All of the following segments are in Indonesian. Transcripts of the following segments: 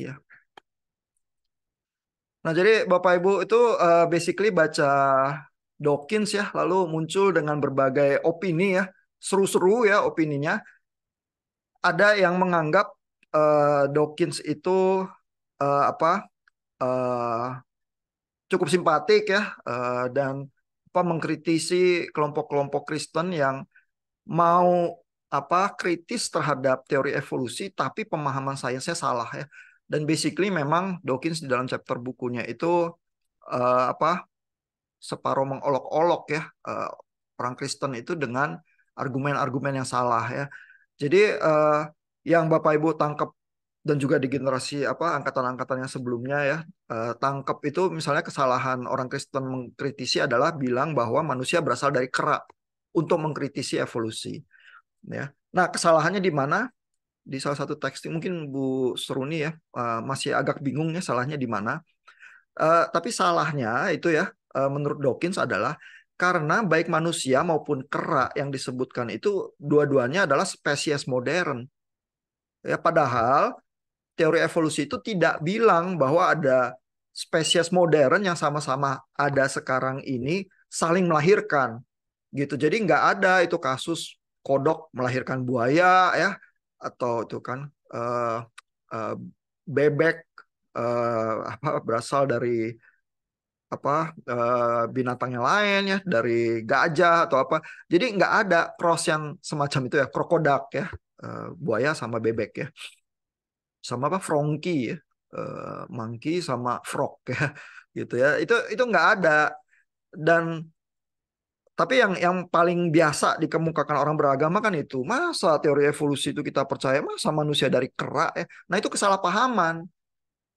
Iya. Nah, jadi Bapak Ibu itu uh, basically baca Dawkins ya, lalu muncul dengan berbagai opini ya, seru-seru ya opininya. Ada yang menganggap uh, Dawkins itu uh, apa? Uh, cukup simpatik ya uh, dan apa mengkritisi kelompok-kelompok Kristen yang mau apa kritis terhadap teori evolusi tapi pemahaman saya saya salah ya dan basically memang Dawkins di dalam chapter bukunya itu uh, apa separuh mengolok-olok ya uh, orang Kristen itu dengan argumen-argumen yang salah ya. Jadi uh, yang Bapak Ibu tangkap dan juga di generasi apa angkatan-angkatan yang sebelumnya ya uh, tangkap itu misalnya kesalahan orang Kristen mengkritisi adalah bilang bahwa manusia berasal dari kerak untuk mengkritisi evolusi ya. Nah, kesalahannya di mana? di salah satu texting mungkin Bu Seruni ya uh, masih agak bingungnya salahnya di mana. Uh, tapi salahnya itu ya uh, menurut Dawkins adalah karena baik manusia maupun kera yang disebutkan itu dua-duanya adalah spesies modern. Ya padahal teori evolusi itu tidak bilang bahwa ada spesies modern yang sama-sama ada sekarang ini saling melahirkan gitu. Jadi nggak ada itu kasus kodok melahirkan buaya ya atau itu kan uh, uh, bebek uh, apa berasal dari apa uh, binatang yang lain ya dari gajah atau apa jadi nggak ada cross yang semacam itu ya krokodak ya uh, buaya sama bebek ya sama apa frongki ya uh, monkey sama frog ya gitu ya itu itu nggak ada dan tapi yang yang paling biasa dikemukakan orang beragama kan itu masa teori evolusi itu kita percaya masa manusia dari kera ya. Eh? Nah itu kesalahpahaman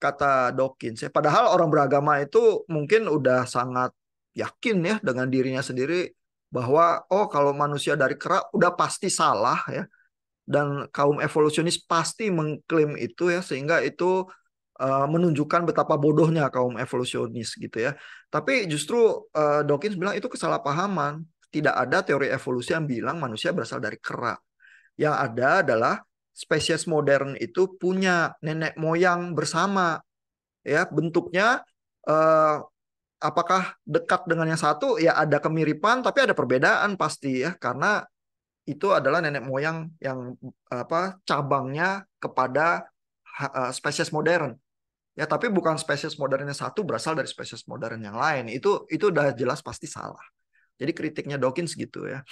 kata Dawkins. Ya. Padahal orang beragama itu mungkin udah sangat yakin ya dengan dirinya sendiri bahwa oh kalau manusia dari kera udah pasti salah ya dan kaum evolusionis pasti mengklaim itu ya sehingga itu Eh, menunjukkan betapa bodohnya kaum evolusionis gitu ya. Tapi justru uh, Dawkins bilang itu kesalahpahaman. Tidak ada teori evolusi yang bilang manusia berasal dari kera. Yang ada adalah spesies modern itu punya nenek moyang bersama. Ya, bentuknya uh, apakah dekat dengan yang satu ya ada kemiripan tapi ada perbedaan pasti ya karena itu adalah nenek moyang yang apa cabangnya kepada spesies modern ya tapi bukan spesies modern yang satu berasal dari spesies modern yang lain itu itu udah jelas pasti salah jadi kritiknya Dawkins gitu ya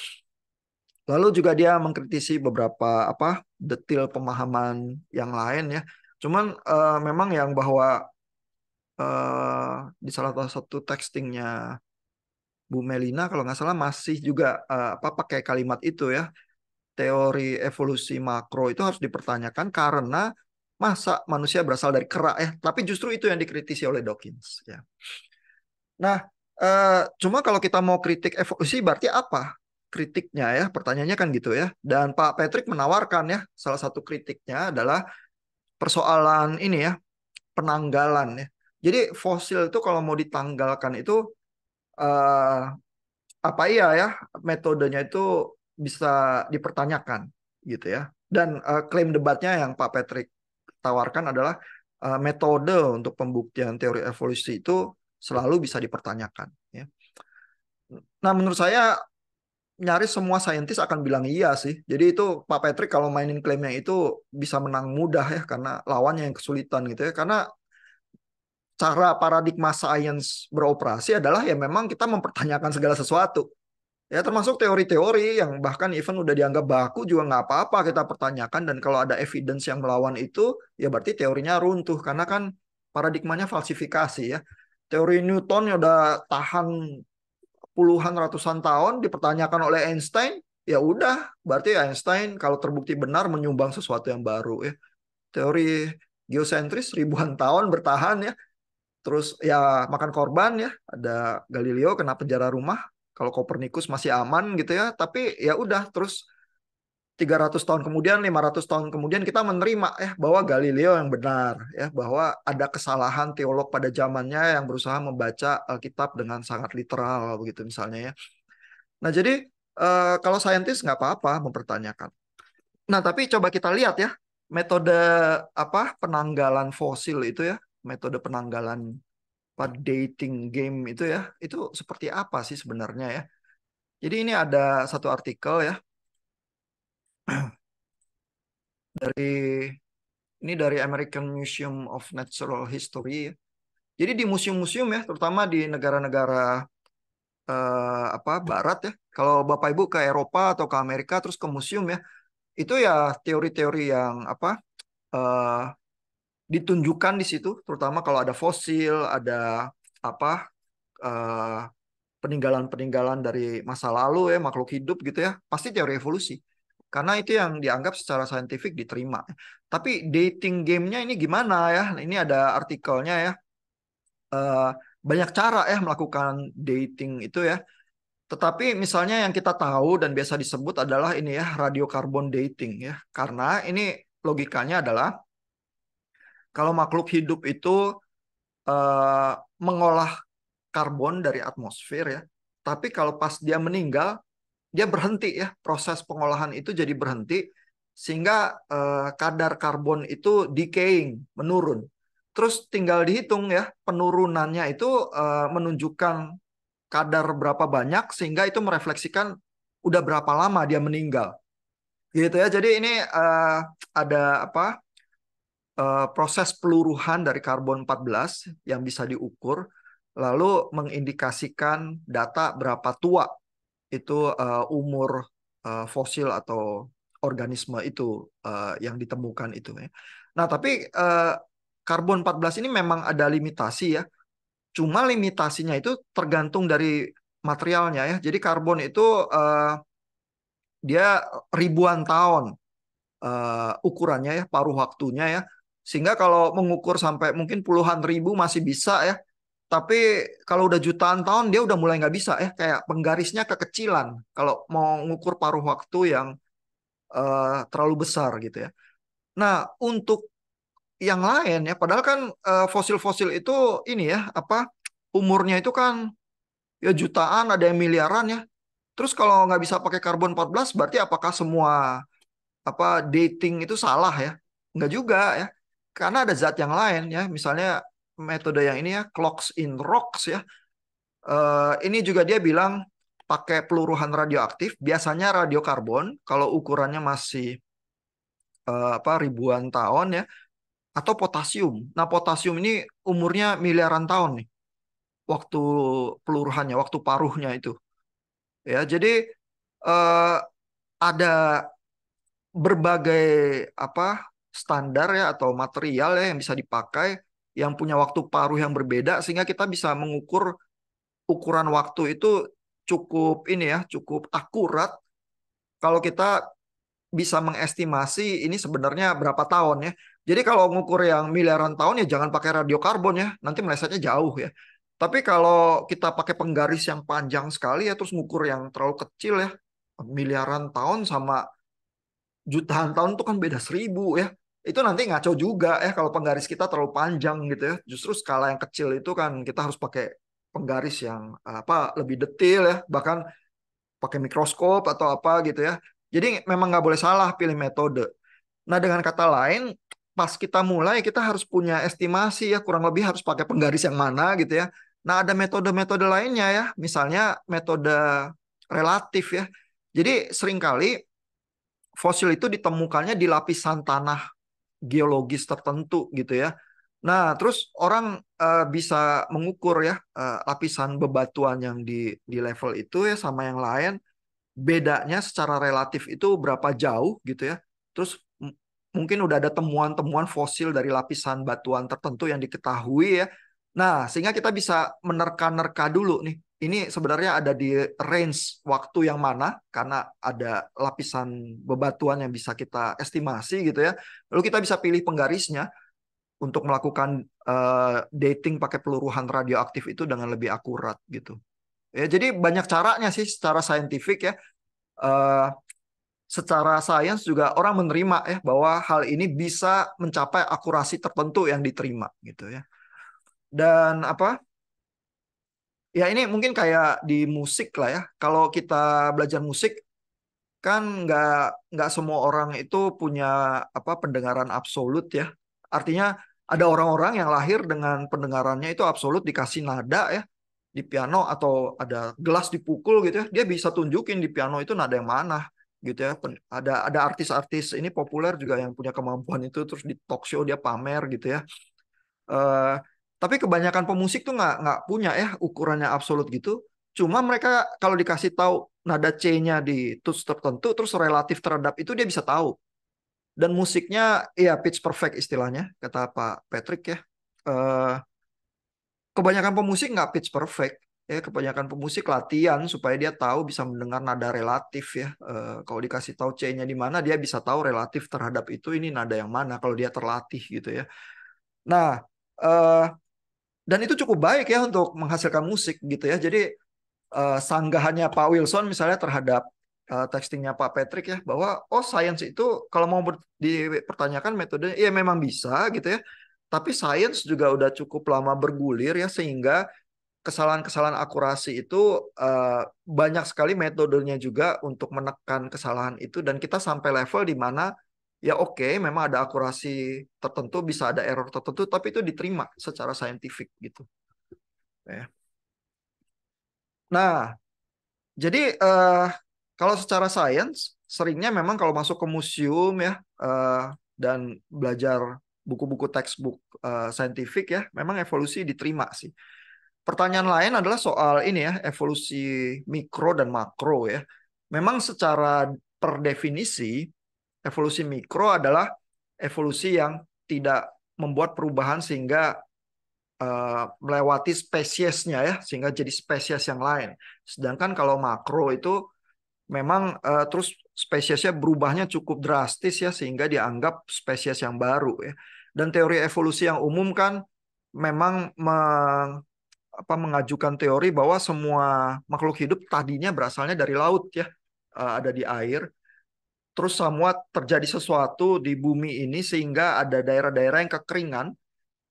lalu juga dia mengkritisi beberapa apa detail pemahaman yang lain ya cuman uh, memang yang bahwa uh, di salah satu textingnya Bu Melina kalau nggak salah masih juga uh, apa pakai kalimat itu ya teori evolusi makro itu harus dipertanyakan karena Masa manusia berasal dari kera ya? Tapi justru itu yang dikritisi oleh Dawkins. Ya. Nah, eh, cuma kalau kita mau kritik evolusi berarti apa? kritiknya ya, pertanyaannya kan gitu ya. Dan Pak Patrick menawarkan ya, salah satu kritiknya adalah persoalan ini ya, penanggalan ya. Jadi fosil itu kalau mau ditanggalkan itu eh, apa iya ya metodenya itu bisa dipertanyakan gitu ya. Dan uh, klaim debatnya yang Pak Patrick tawarkan adalah uh, metode untuk pembuktian teori evolusi itu selalu bisa dipertanyakan. Ya. Nah, menurut saya nyaris semua saintis akan bilang iya sih. Jadi itu Pak Patrick kalau mainin klaimnya itu bisa menang mudah ya karena lawannya yang kesulitan gitu ya. Karena cara paradigma sains beroperasi adalah ya memang kita mempertanyakan segala sesuatu. Ya termasuk teori-teori yang bahkan even udah dianggap baku juga nggak apa-apa kita pertanyakan dan kalau ada evidence yang melawan itu ya berarti teorinya runtuh karena kan paradigmanya falsifikasi ya. Teori Newton udah tahan puluhan ratusan tahun dipertanyakan oleh Einstein ya udah berarti Einstein kalau terbukti benar menyumbang sesuatu yang baru ya. Teori geosentris ribuan tahun bertahan ya. Terus ya makan korban ya, ada Galileo kena penjara rumah, kalau Kopernikus masih aman gitu ya, tapi ya udah terus 300 tahun kemudian, 500 tahun kemudian kita menerima ya bahwa Galileo yang benar, ya bahwa ada kesalahan teolog pada zamannya yang berusaha membaca Alkitab dengan sangat literal begitu misalnya ya. Nah, jadi eh, kalau saintis nggak apa-apa mempertanyakan. Nah, tapi coba kita lihat ya metode apa penanggalan fosil itu ya, metode penanggalan apa dating game itu ya itu seperti apa sih sebenarnya ya jadi ini ada satu artikel ya dari ini dari American Museum of Natural History ya. jadi di museum-museum ya terutama di negara-negara eh, apa barat ya kalau bapak ibu ke Eropa atau ke Amerika terus ke museum ya itu ya teori-teori yang apa eh, ditunjukkan di situ, terutama kalau ada fosil, ada apa eh, peninggalan-peninggalan dari masa lalu ya makhluk hidup gitu ya, pasti teori evolusi. Karena itu yang dianggap secara saintifik diterima. Tapi dating gamenya ini gimana ya? Ini ada artikelnya ya. Uh, banyak cara ya melakukan dating itu ya. Tetapi misalnya yang kita tahu dan biasa disebut adalah ini ya radiokarbon dating ya. Karena ini logikanya adalah kalau makhluk hidup itu uh, mengolah karbon dari atmosfer ya, tapi kalau pas dia meninggal dia berhenti ya proses pengolahan itu jadi berhenti sehingga uh, kadar karbon itu decaying menurun terus tinggal dihitung ya penurunannya itu uh, menunjukkan kadar berapa banyak sehingga itu merefleksikan udah berapa lama dia meninggal gitu ya jadi ini uh, ada apa Eh, proses peluruhan dari karbon 14 yang bisa diukur lalu mengindikasikan data berapa tua itu uh, umur uh, fosil atau organisme itu uh, yang ditemukan itu ya. Nah, tapi uh, karbon 14 ini memang ada limitasi ya. Cuma limitasinya itu tergantung dari materialnya ya. Jadi karbon itu uh, dia ribuan tahun uh, ukurannya ya, paruh waktunya ya sehingga kalau mengukur sampai mungkin puluhan ribu masih bisa ya. Tapi kalau udah jutaan tahun dia udah mulai nggak bisa ya. Kayak penggarisnya kekecilan. Kalau mau ngukur paruh waktu yang uh, terlalu besar gitu ya. Nah untuk yang lain ya. Padahal kan eh, fosil-fosil itu ini ya. apa Umurnya itu kan ya jutaan ada yang miliaran ya. Terus kalau nggak bisa pakai karbon 14 berarti apakah semua apa dating itu salah ya? Nggak juga ya. Karena ada zat yang lain ya, misalnya metode yang ini ya, clocks in rocks ya. Uh, ini juga dia bilang pakai peluruhan radioaktif, biasanya radiokarbon kalau ukurannya masih uh, apa ribuan tahun ya atau potasium. Nah, potasium ini umurnya miliaran tahun nih. Waktu peluruhannya, waktu paruhnya itu. Ya, jadi uh, ada berbagai apa standar ya atau material ya yang bisa dipakai yang punya waktu paruh yang berbeda sehingga kita bisa mengukur ukuran waktu itu cukup ini ya cukup akurat kalau kita bisa mengestimasi ini sebenarnya berapa tahun ya jadi kalau mengukur yang miliaran tahun ya jangan pakai radiokarbon ya nanti melesetnya jauh ya tapi kalau kita pakai penggaris yang panjang sekali ya terus ngukur yang terlalu kecil ya miliaran tahun sama jutaan tahun itu kan beda seribu ya itu nanti ngaco juga ya kalau penggaris kita terlalu panjang gitu ya justru skala yang kecil itu kan kita harus pakai penggaris yang apa lebih detail ya bahkan pakai mikroskop atau apa gitu ya jadi memang nggak boleh salah pilih metode nah dengan kata lain pas kita mulai kita harus punya estimasi ya kurang lebih harus pakai penggaris yang mana gitu ya nah ada metode-metode lainnya ya misalnya metode relatif ya jadi seringkali fosil itu ditemukannya di lapisan tanah geologis tertentu gitu ya. Nah, terus orang uh, bisa mengukur ya uh, lapisan bebatuan yang di di level itu ya sama yang lain bedanya secara relatif itu berapa jauh gitu ya. Terus mungkin udah ada temuan-temuan fosil dari lapisan batuan tertentu yang diketahui ya Nah, sehingga kita bisa menerka-nerka dulu nih. Ini sebenarnya ada di range waktu yang mana karena ada lapisan bebatuan yang bisa kita estimasi gitu ya. Lalu kita bisa pilih penggarisnya untuk melakukan uh, dating pakai peluruhan radioaktif itu dengan lebih akurat gitu. Ya, jadi banyak caranya sih secara saintifik ya. Uh, secara sains juga orang menerima ya bahwa hal ini bisa mencapai akurasi tertentu yang diterima gitu ya dan apa ya ini mungkin kayak di musik lah ya kalau kita belajar musik kan nggak nggak semua orang itu punya apa pendengaran absolut ya artinya ada orang-orang yang lahir dengan pendengarannya itu absolut dikasih nada ya di piano atau ada gelas dipukul gitu ya dia bisa tunjukin di piano itu nada yang mana gitu ya ada ada artis-artis ini populer juga yang punya kemampuan itu terus di talk show dia pamer gitu ya uh, tapi kebanyakan pemusik tuh nggak nggak punya ya ukurannya absolut gitu. Cuma mereka kalau dikasih tahu nada C-nya di tuts tertentu, terus relatif terhadap itu dia bisa tahu. Dan musiknya ya pitch perfect istilahnya kata Pak Patrick ya. Uh, kebanyakan pemusik nggak pitch perfect ya kebanyakan pemusik latihan supaya dia tahu bisa mendengar nada relatif ya uh, kalau dikasih tahu C-nya di mana dia bisa tahu relatif terhadap itu ini nada yang mana kalau dia terlatih gitu ya nah uh, dan itu cukup baik ya untuk menghasilkan musik gitu ya. Jadi uh, sanggahannya Pak Wilson misalnya terhadap uh, eh, textingnya Pak Patrick ya bahwa oh science itu kalau mau dipertanyakan metodenya ya memang bisa gitu ya. Tapi science juga udah cukup lama bergulir ya sehingga kesalahan-kesalahan akurasi itu uh, banyak sekali metodenya juga untuk menekan kesalahan itu dan kita sampai level di mana ya oke okay, memang ada akurasi tertentu bisa ada error tertentu tapi itu diterima secara saintifik gitu ya nah jadi uh, kalau secara sains seringnya memang kalau masuk ke museum ya uh, dan belajar buku-buku textbook uh, saintifik ya memang evolusi diterima sih pertanyaan lain adalah soal ini ya evolusi mikro dan makro ya memang secara per definisi Evolusi mikro adalah evolusi yang tidak membuat perubahan sehingga uh, melewati spesiesnya ya, sehingga jadi spesies yang lain. Sedangkan kalau makro itu memang uh, terus spesiesnya berubahnya cukup drastis ya sehingga dianggap spesies yang baru ya. Dan teori evolusi yang umum kan memang me apa, mengajukan teori bahwa semua makhluk hidup tadinya berasalnya dari laut ya, eh, ada di air terus semua terjadi sesuatu di bumi ini sehingga ada daerah-daerah yang kekeringan.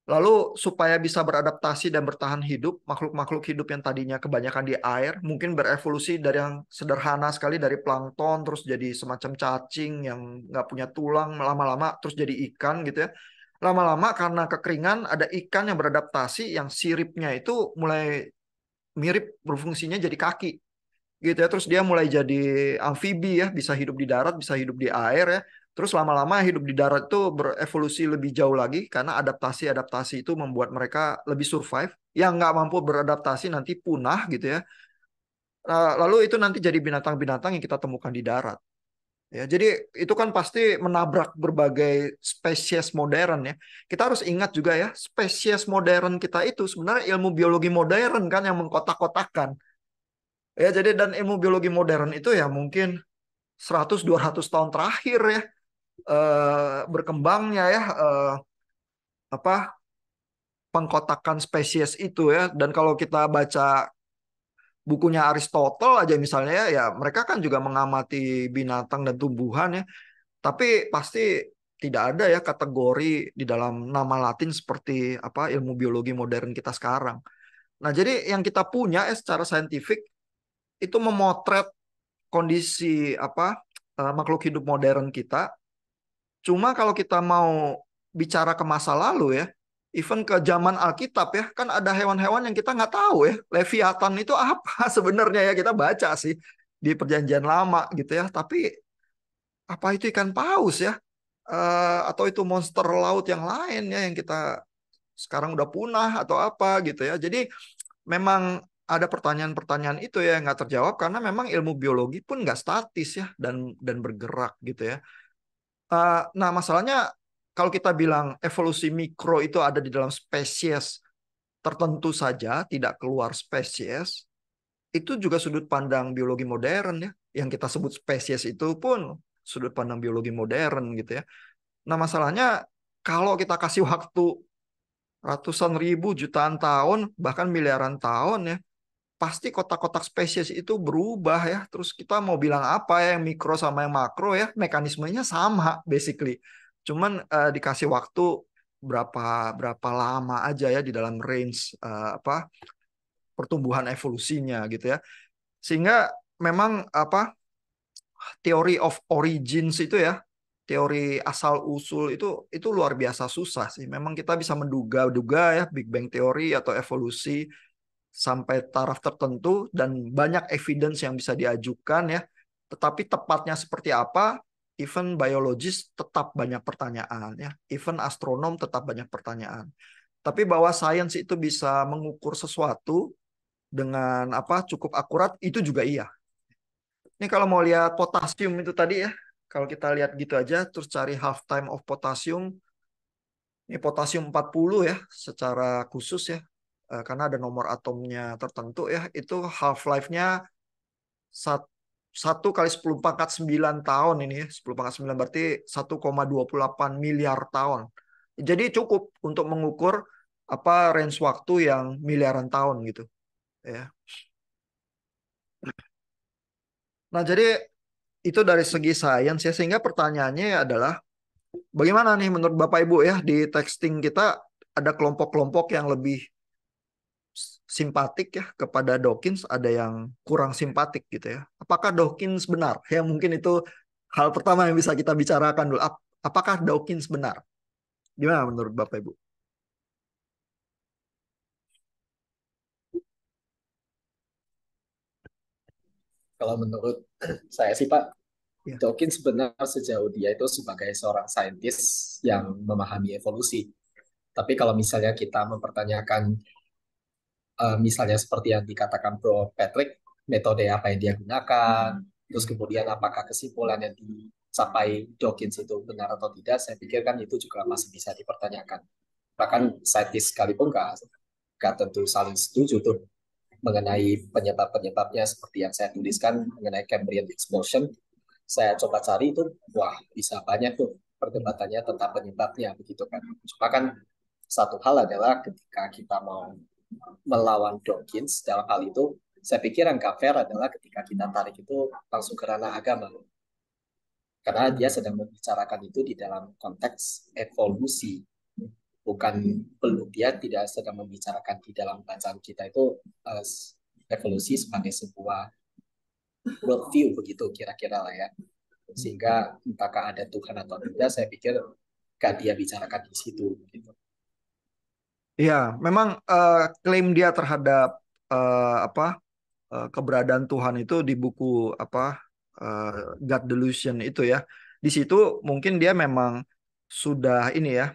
Lalu supaya bisa beradaptasi dan bertahan hidup, makhluk-makhluk hidup yang tadinya kebanyakan di air mungkin berevolusi dari yang sederhana sekali dari plankton terus jadi semacam cacing yang nggak punya tulang lama-lama terus jadi ikan gitu ya. Lama-lama karena kekeringan ada ikan yang beradaptasi yang siripnya itu mulai mirip berfungsinya jadi kaki gitu ya. Terus dia mulai jadi amfibi ya, bisa hidup di darat, bisa hidup di air ya. Terus lama-lama hidup di darat itu berevolusi lebih jauh lagi karena adaptasi-adaptasi itu membuat mereka lebih survive. Yang nggak mampu beradaptasi nanti punah gitu ya. Nah, lalu itu nanti jadi binatang-binatang yang kita temukan di darat. Ya, jadi itu kan pasti menabrak berbagai spesies modern ya. Kita harus ingat juga ya, spesies modern kita itu sebenarnya ilmu biologi modern kan yang mengkotak-kotakan Ya, jadi dan ilmu biologi modern itu ya mungkin 100 200 tahun terakhir ya eh, berkembangnya ya eh, apa pengkotakan spesies itu ya dan kalau kita baca bukunya Aristotle aja misalnya ya, ya mereka kan juga mengamati binatang dan tumbuhan ya tapi pasti tidak ada ya kategori di dalam nama Latin seperti apa ilmu biologi modern kita sekarang nah jadi yang kita punya ya secara saintifik itu memotret kondisi apa uh, makhluk hidup modern kita. Cuma kalau kita mau bicara ke masa lalu ya, even ke zaman Alkitab ya, kan ada hewan-hewan yang kita nggak tahu ya. Leviathan itu apa sebenarnya ya kita baca sih di perjanjian lama gitu ya. Tapi apa itu ikan paus ya? Uh, atau itu monster laut yang lain ya yang kita sekarang udah punah atau apa gitu ya. Jadi memang ada pertanyaan-pertanyaan itu ya yang nggak terjawab karena memang ilmu biologi pun nggak statis ya dan dan bergerak gitu ya. Uh, nah masalahnya kalau kita bilang evolusi mikro itu ada di dalam spesies tertentu saja, tidak keluar spesies, itu juga sudut pandang biologi modern ya. Yang kita sebut spesies itu pun sudut pandang biologi modern gitu ya. Nah masalahnya kalau kita kasih waktu ratusan ribu, jutaan tahun, bahkan miliaran tahun ya, pasti kotak-kotak spesies itu berubah ya. Terus kita mau bilang apa ya, yang mikro sama yang makro ya, mekanismenya sama basically. Cuman uh, dikasih waktu berapa berapa lama aja ya di dalam range uh, apa pertumbuhan evolusinya gitu ya. Sehingga memang apa teori of origins itu ya, teori asal usul itu itu luar biasa susah sih. Memang kita bisa menduga-duga ya Big Bang teori atau evolusi sampai taraf tertentu dan banyak evidence yang bisa diajukan ya. Tetapi tepatnya seperti apa, even biologis tetap banyak pertanyaan ya. Even astronom tetap banyak pertanyaan. Tapi bahwa sains itu bisa mengukur sesuatu dengan apa cukup akurat itu juga iya. Ini kalau mau lihat potasium itu tadi ya, kalau kita lihat gitu aja terus cari half time of potasium ini potasium 40 ya secara khusus ya uh, karena ada nomor atomnya tertentu ya itu half life-nya satu kali sepuluh pangkat sembilan tahun ini ya. sepuluh pangkat sembilan berarti 1,28 miliar tahun. Jadi cukup untuk mengukur apa range waktu yang miliaran tahun gitu. Ya. Nah, jadi itu dari segi sains ya sehingga pertanyaannya adalah bagaimana nih menurut Bapak Ibu ya di texting kita ada kelompok-kelompok yang lebih simpatik ya kepada Dawkins, ada yang kurang simpatik gitu ya. Apakah Dawkins benar? Ya mungkin itu hal pertama yang bisa kita bicarakan dulu. apakah Dawkins benar? Gimana menurut Bapak Ibu? Kalau menurut saya sih Pak, yeah. Dawkins benar sejauh dia itu sebagai seorang saintis yang memahami evolusi. Tapi kalau misalnya kita mempertanyakan Eh, misalnya seperti yang dikatakan Bro Patrick, metode apa yang dia gunakan, hmm. terus kemudian apakah kesimpulan yang disapai Dawkins itu benar atau tidak, saya pikir kan itu juga masih bisa dipertanyakan. Bahkan saintis sekalipun nggak nggak tentu saling setuju tuh mengenai penyebab-penyebabnya seperti yang saya tuliskan mengenai Cambrian explosion. Saya coba cari itu, wah bisa banyak tuh perdebatannya tentang penyebabnya begitu kan. Cuma kan satu hal adalah ketika kita mau melawan Dawkins dalam hal itu saya pikir yang gak fair adalah ketika kita tarik itu langsung ke ranah agama karena dia sedang membicarakan itu di dalam konteks evolusi bukan belum dia tidak sedang membicarakan di dalam bacaan kita itu uh, evolusi sebagai sebuah worldview begitu kira-kira lah ya sehingga entahkah ada Tuhan atau tidak saya pikir gak dia bicarakan di situ gitu Ya, memang uh, klaim dia terhadap uh, apa uh, keberadaan Tuhan itu di buku apa uh, God Delusion itu ya. Di situ mungkin dia memang sudah ini ya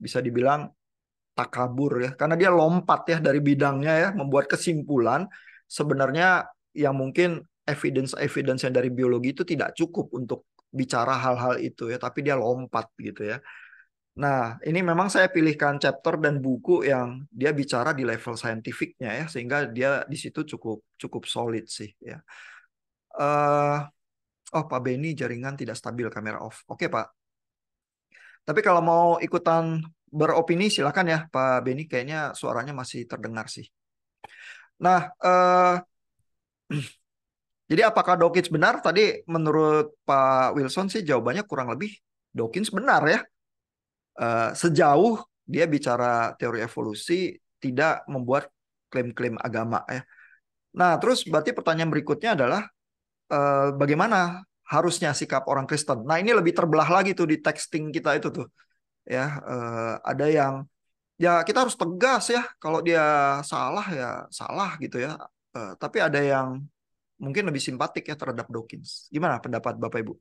bisa dibilang takabur ya karena dia lompat ya dari bidangnya ya membuat kesimpulan sebenarnya yang mungkin evidence evidence yang dari biologi itu tidak cukup untuk bicara hal-hal itu ya tapi dia lompat gitu ya Nah, ini memang saya pilihkan chapter dan buku yang dia bicara di level saintifiknya ya, sehingga dia di situ cukup cukup solid sih ya. Uh, oh Pak Benny jaringan tidak stabil kamera off. Oke Pak. Tapi kalau mau ikutan beropini silakan ya Pak Benny. Kayaknya suaranya masih terdengar sih. Nah, uh, jadi apakah Dawkins benar? Tadi menurut Pak Wilson sih jawabannya kurang lebih Dawkins benar ya Eh, sejauh dia bicara teori evolusi tidak membuat klaim-klaim agama ya. Nah, terus berarti pertanyaan berikutnya adalah eh, bagaimana harusnya sikap orang Kristen. Nah, ini lebih terbelah lagi tuh di texting kita itu tuh. Ya, eh, ada yang ya kita harus tegas ya kalau dia salah ya salah gitu ya. tapi ada yang mungkin lebih simpatik ya terhadap Dawkins. Gimana pendapat Bapak Ibu?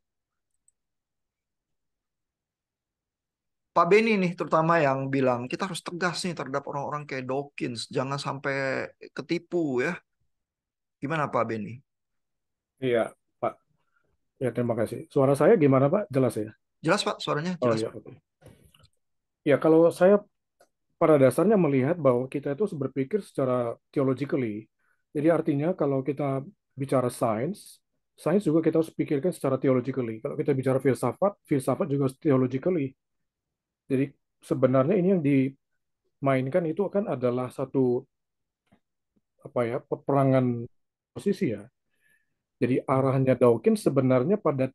Pak Beni nih terutama yang bilang kita harus tegas nih terhadap orang-orang kayak Dawkins, jangan sampai ketipu ya. Gimana Pak Beni? Iya, Pak. Ya terima kasih. Suara saya gimana Pak? Jelas ya? Jelas Pak, suaranya oh, jelas. Oh, iya. Pak. Ya kalau saya pada dasarnya melihat bahwa kita itu berpikir secara theologically. Jadi artinya kalau kita bicara sains, sains juga kita harus pikirkan secara theologically. Kalau kita bicara filsafat, filsafat juga theologically jadi sebenarnya ini yang dimainkan itu kan adalah satu apa ya peperangan posisi ya. Jadi arahnya Dawkins sebenarnya pada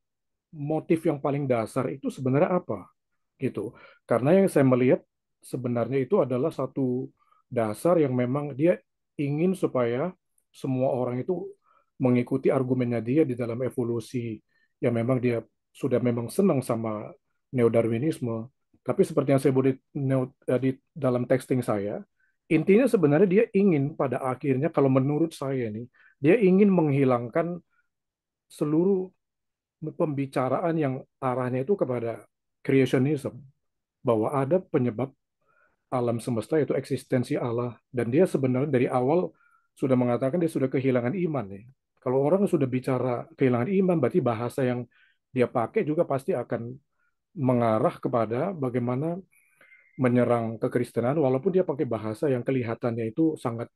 motif yang paling dasar itu sebenarnya apa gitu. Karena yang saya melihat sebenarnya itu adalah satu dasar yang memang dia ingin supaya semua orang itu mengikuti argumennya dia di dalam evolusi yang memang dia sudah memang senang sama neodarwinisme. Tapi seperti yang saya buat di, eh, di dalam texting saya, intinya sebenarnya dia ingin pada akhirnya kalau menurut saya nih, dia ingin menghilangkan seluruh pembicaraan yang arahnya itu kepada creationism bahwa ada penyebab alam semesta yaitu eksistensi Allah dan dia sebenarnya dari awal sudah mengatakan dia sudah kehilangan iman ya. Kalau orang sudah bicara kehilangan iman berarti bahasa yang dia pakai juga pasti akan mengarah kepada bagaimana menyerang kekristenan walaupun dia pakai bahasa yang kelihatannya itu sangat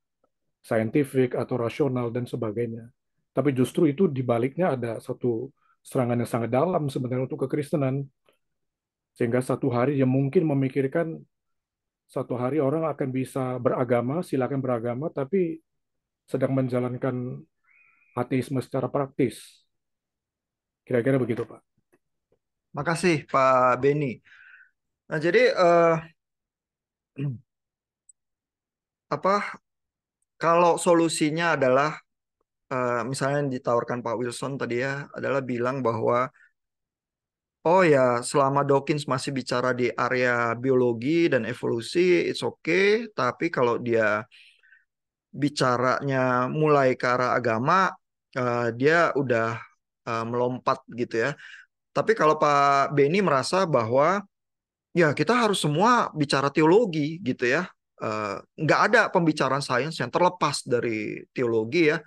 saintifik atau rasional dan sebagainya. Tapi justru itu dibaliknya ada satu serangan yang sangat dalam sebenarnya untuk kekristenan. Sehingga satu hari yang mungkin memikirkan satu hari orang akan bisa beragama, silakan beragama, tapi sedang menjalankan ateisme secara praktis. Kira-kira begitu, Pak. Makasih Pak Beni. Nah, jadi uh, apa kalau solusinya adalah uh, misalnya yang ditawarkan Pak Wilson tadi ya adalah bilang bahwa oh ya selama Dawkins masih bicara di area biologi dan evolusi it's okay tapi kalau dia bicaranya mulai ke arah agama uh, dia udah uh, melompat gitu ya tapi kalau Pak Beni merasa bahwa ya kita harus semua bicara teologi gitu ya. Eh, nggak ada pembicaraan sains yang terlepas dari teologi ya.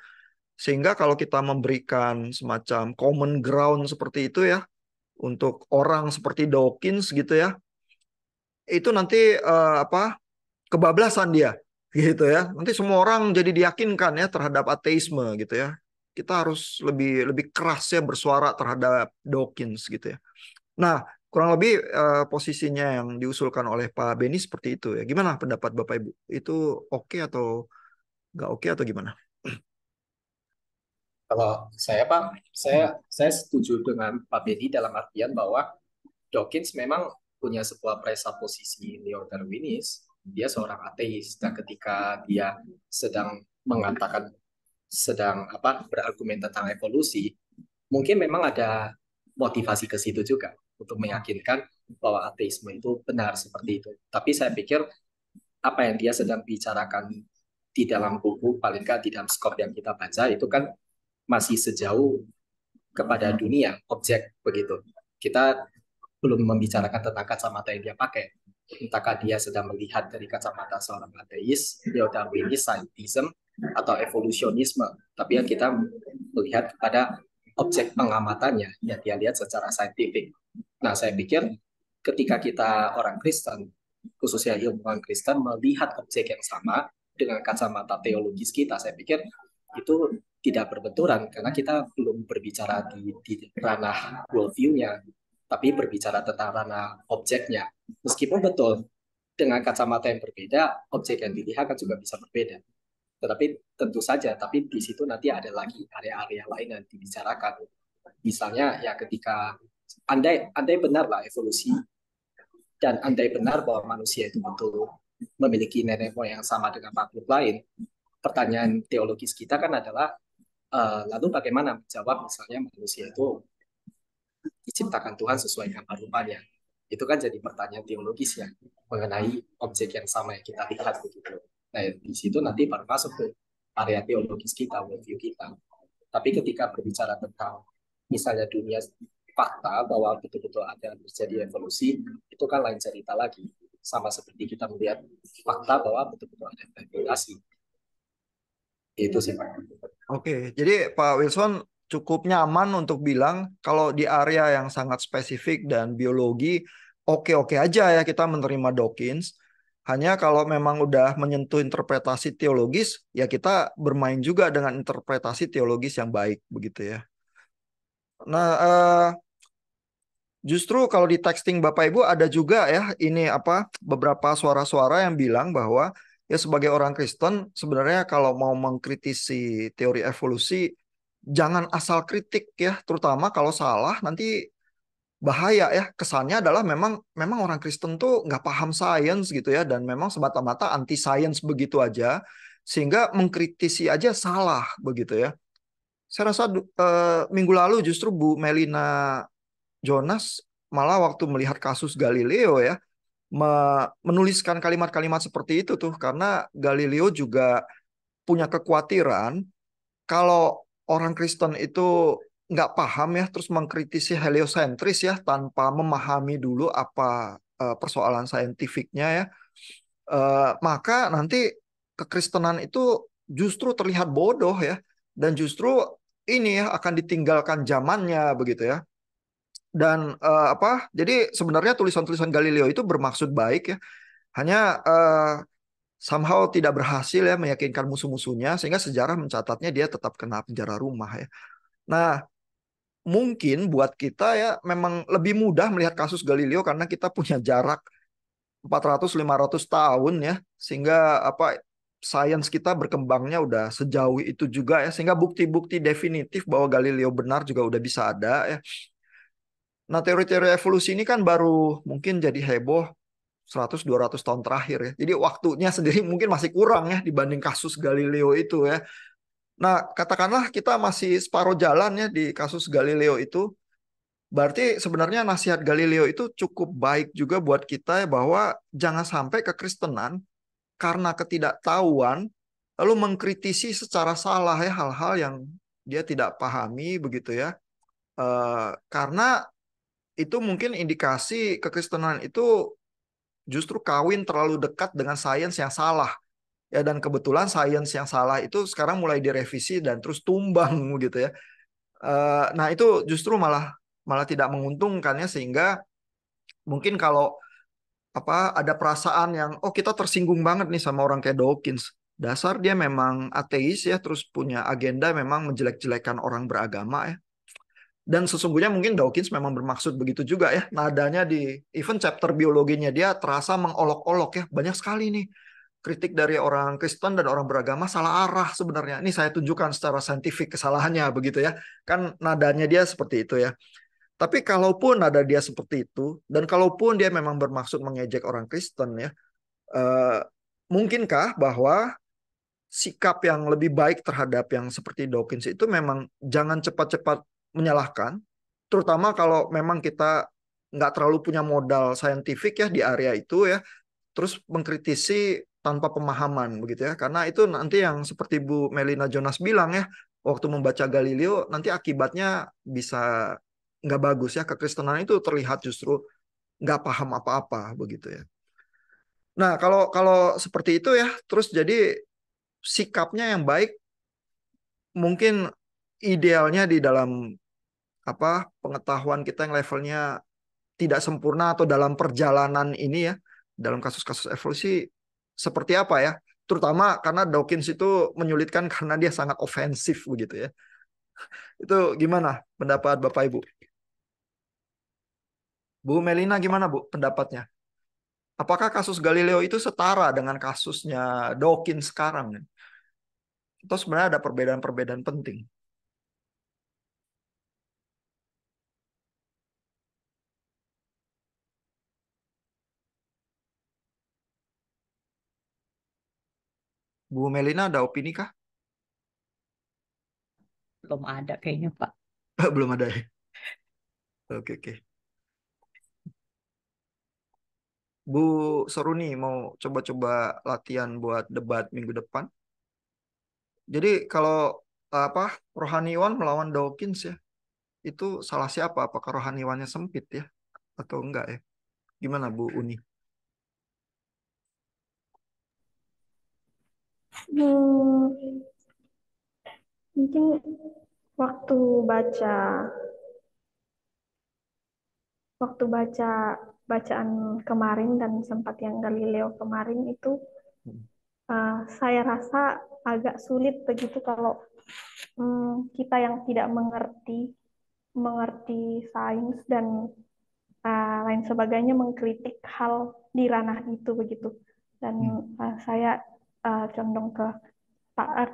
Sehingga kalau kita memberikan semacam common ground seperti itu ya, untuk orang seperti Dawkins gitu ya, itu nanti uh, apa kebablasan dia gitu ya. Nanti semua orang jadi diyakinkan ya terhadap ateisme gitu ya kita harus lebih lebih keras ya bersuara terhadap Dawkins gitu ya. Nah, kurang lebih uh, posisinya yang diusulkan oleh Pak Beni seperti itu ya. Gimana pendapat Bapak Ibu? Itu oke okay atau nggak oke okay atau gimana? Kalau saya Pak, saya hmm. saya setuju dengan Pak Beni dalam artian bahwa Dawkins memang punya sebuah presupposisi neo-darwinis. Dia seorang ateis dan ketika dia sedang mengatakan sedang apa berargumen tentang evolusi, mungkin memang ada motivasi ke situ juga untuk meyakinkan bahwa ateisme itu benar seperti itu. Tapi saya pikir apa yang dia sedang bicarakan di dalam buku, paling nggak di dalam skop yang kita baca itu kan masih sejauh kepada dunia objek begitu. Kita belum membicarakan tentang kacamata yang dia pakai. Entahkah dia sedang melihat dari kacamata seorang ateis, udah darwinis scientism, atau evolusionisme, tapi yang kita melihat pada objek pengamatannya yang dia lihat secara saintifik. Nah, saya pikir ketika kita orang Kristen, khususnya ilmuwan Kristen melihat objek yang sama dengan kacamata teologis kita, saya pikir itu tidak berbenturan karena kita belum berbicara di, di ranah worldview-nya, tapi berbicara tentang ranah objeknya. Meskipun betul dengan kacamata yang berbeda, objek yang dilihat kan juga bisa berbeda. Tetapi tentu saja, tapi di situ nanti ada lagi area-area lain yang dibicarakan. Misalnya ya ketika andai andai benar lah evolusi dan andai benar bahwa manusia itu betul memiliki nenek moyang sama dengan makhluk lain, pertanyaan teologis kita kan adalah uh, lalu bagaimana menjawab misalnya manusia itu diciptakan Tuhan sesuai gambar rupanya. Itu kan jadi pertanyaan teologis ya mengenai objek yang sama yang kita lihat begitu. Nah, di situ nanti baru masuk ke area teologis kita, worldview kita. Tapi ketika berbicara tentang misalnya dunia fakta bahwa betul-betul ada terjadi evolusi, itu kan lain cerita lagi. Sama seperti kita melihat fakta bahwa betul-betul ada evolusi. Itu sih Pak. Oke, jadi Pak Wilson cukup nyaman untuk bilang kalau di area yang sangat spesifik dan biologi oke-oke aja ya kita menerima Dawkins, hanya kalau memang udah menyentuh interpretasi teologis, ya kita bermain juga dengan interpretasi teologis yang baik begitu ya. Nah, uh, justru kalau di texting Bapak Ibu ada juga ya ini apa beberapa suara-suara yang bilang bahwa ya sebagai orang Kristen sebenarnya kalau mau mengkritisi teori evolusi jangan asal kritik ya, terutama kalau salah nanti bahaya ya kesannya adalah memang memang orang Kristen tuh nggak paham sains gitu ya dan memang semata-mata anti sains begitu aja sehingga mengkritisi aja salah begitu ya. Saya rasa eh, minggu lalu justru Bu Melina Jonas malah waktu melihat kasus Galileo ya menuliskan kalimat-kalimat seperti itu tuh karena Galileo juga punya kekhawatiran kalau orang Kristen itu nggak paham ya terus mengkritisi heliosentris ya tanpa memahami dulu apa eh, persoalan saintifiknya ya eh, maka nanti kekristenan itu justru terlihat bodoh ya dan justru ini ya akan ditinggalkan zamannya begitu ya dan uh, apa jadi sebenarnya tulisan-tulisan Galileo itu bermaksud baik ya hanya uh, somehow tidak berhasil ya meyakinkan musuh-musuhnya sehingga sejarah mencatatnya dia tetap kena penjara rumah ya nah mungkin buat kita ya memang lebih mudah melihat kasus Galileo karena kita punya jarak 400-500 tahun ya sehingga apa sains kita berkembangnya udah sejauh itu juga ya sehingga bukti-bukti definitif bahwa Galileo benar juga udah bisa ada ya. Nah teori-teori evolusi ini kan baru mungkin jadi heboh 100-200 tahun terakhir ya. Jadi waktunya sendiri mungkin masih kurang ya dibanding kasus Galileo itu ya. Nah, katakanlah kita masih separuh jalan ya di kasus Galileo itu. Berarti sebenarnya nasihat Galileo itu cukup baik juga buat kita ya bahwa jangan sampai kekristenan karena ketidaktahuan lalu mengkritisi secara salah ya hal-hal yang dia tidak pahami begitu ya. E, karena itu mungkin indikasi kekristenan itu justru kawin terlalu dekat dengan sains yang salah ya dan kebetulan sains yang salah itu sekarang mulai direvisi dan terus tumbang gitu ya eh, nah itu justru malah malah tidak menguntungkannya sehingga mungkin kalau apa ada perasaan yang oh kita tersinggung banget nih sama orang kayak Dawkins dasar dia memang ateis ya terus punya agenda memang menjelek-jelekan orang beragama ya dan sesungguhnya mungkin Dawkins memang bermaksud begitu juga ya nadanya di even chapter biologinya dia terasa mengolok-olok ya banyak sekali nih kritik dari orang Kristen dan orang beragama salah arah sebenarnya. Ini saya tunjukkan secara saintifik kesalahannya begitu ya. Kan nadanya dia seperti itu ya. Tapi kalaupun nada dia seperti itu dan kalaupun dia memang bermaksud mengejek orang Kristen ya, eh, mungkinkah bahwa sikap yang lebih baik terhadap yang seperti Dawkins itu memang jangan cepat-cepat menyalahkan, terutama kalau memang kita nggak terlalu punya modal saintifik ya di area itu ya, terus mengkritisi tanpa pemahaman begitu ya karena itu nanti yang seperti Bu Melina Jonas bilang ya waktu membaca Galileo nanti akibatnya bisa nggak bagus ya kekristenan itu terlihat justru nggak paham apa-apa begitu ya nah kalau kalau seperti itu ya terus jadi sikapnya yang baik mungkin idealnya di dalam apa pengetahuan kita yang levelnya tidak sempurna atau dalam perjalanan ini ya dalam kasus-kasus evolusi seperti apa ya? Terutama karena Dawkins itu menyulitkan karena dia sangat ofensif begitu ya. Itu gimana pendapat Bapak Ibu? Bu Melina gimana Bu pendapatnya? Apakah kasus Galileo itu setara dengan kasusnya Dawkins sekarang? Atau sebenarnya ada perbedaan-perbedaan penting? Bu Melina ada opini kah? Belum ada kayaknya Pak. Belum ada ya? Oke, oke. Bu Soruni mau coba-coba latihan buat debat minggu depan. Jadi kalau apa rohaniwan melawan Dawkins ya, itu salah siapa? Apakah rohaniwannya sempit ya atau enggak ya? Gimana Bu Uni? hmm, mungkin waktu baca waktu baca bacaan kemarin dan sempat yang Galileo kemarin itu uh, saya rasa agak sulit begitu kalau um, kita yang tidak mengerti mengerti sains dan uh, lain sebagainya mengkritik hal di ranah itu begitu dan uh, saya uh, condong ke Pak uh, eh,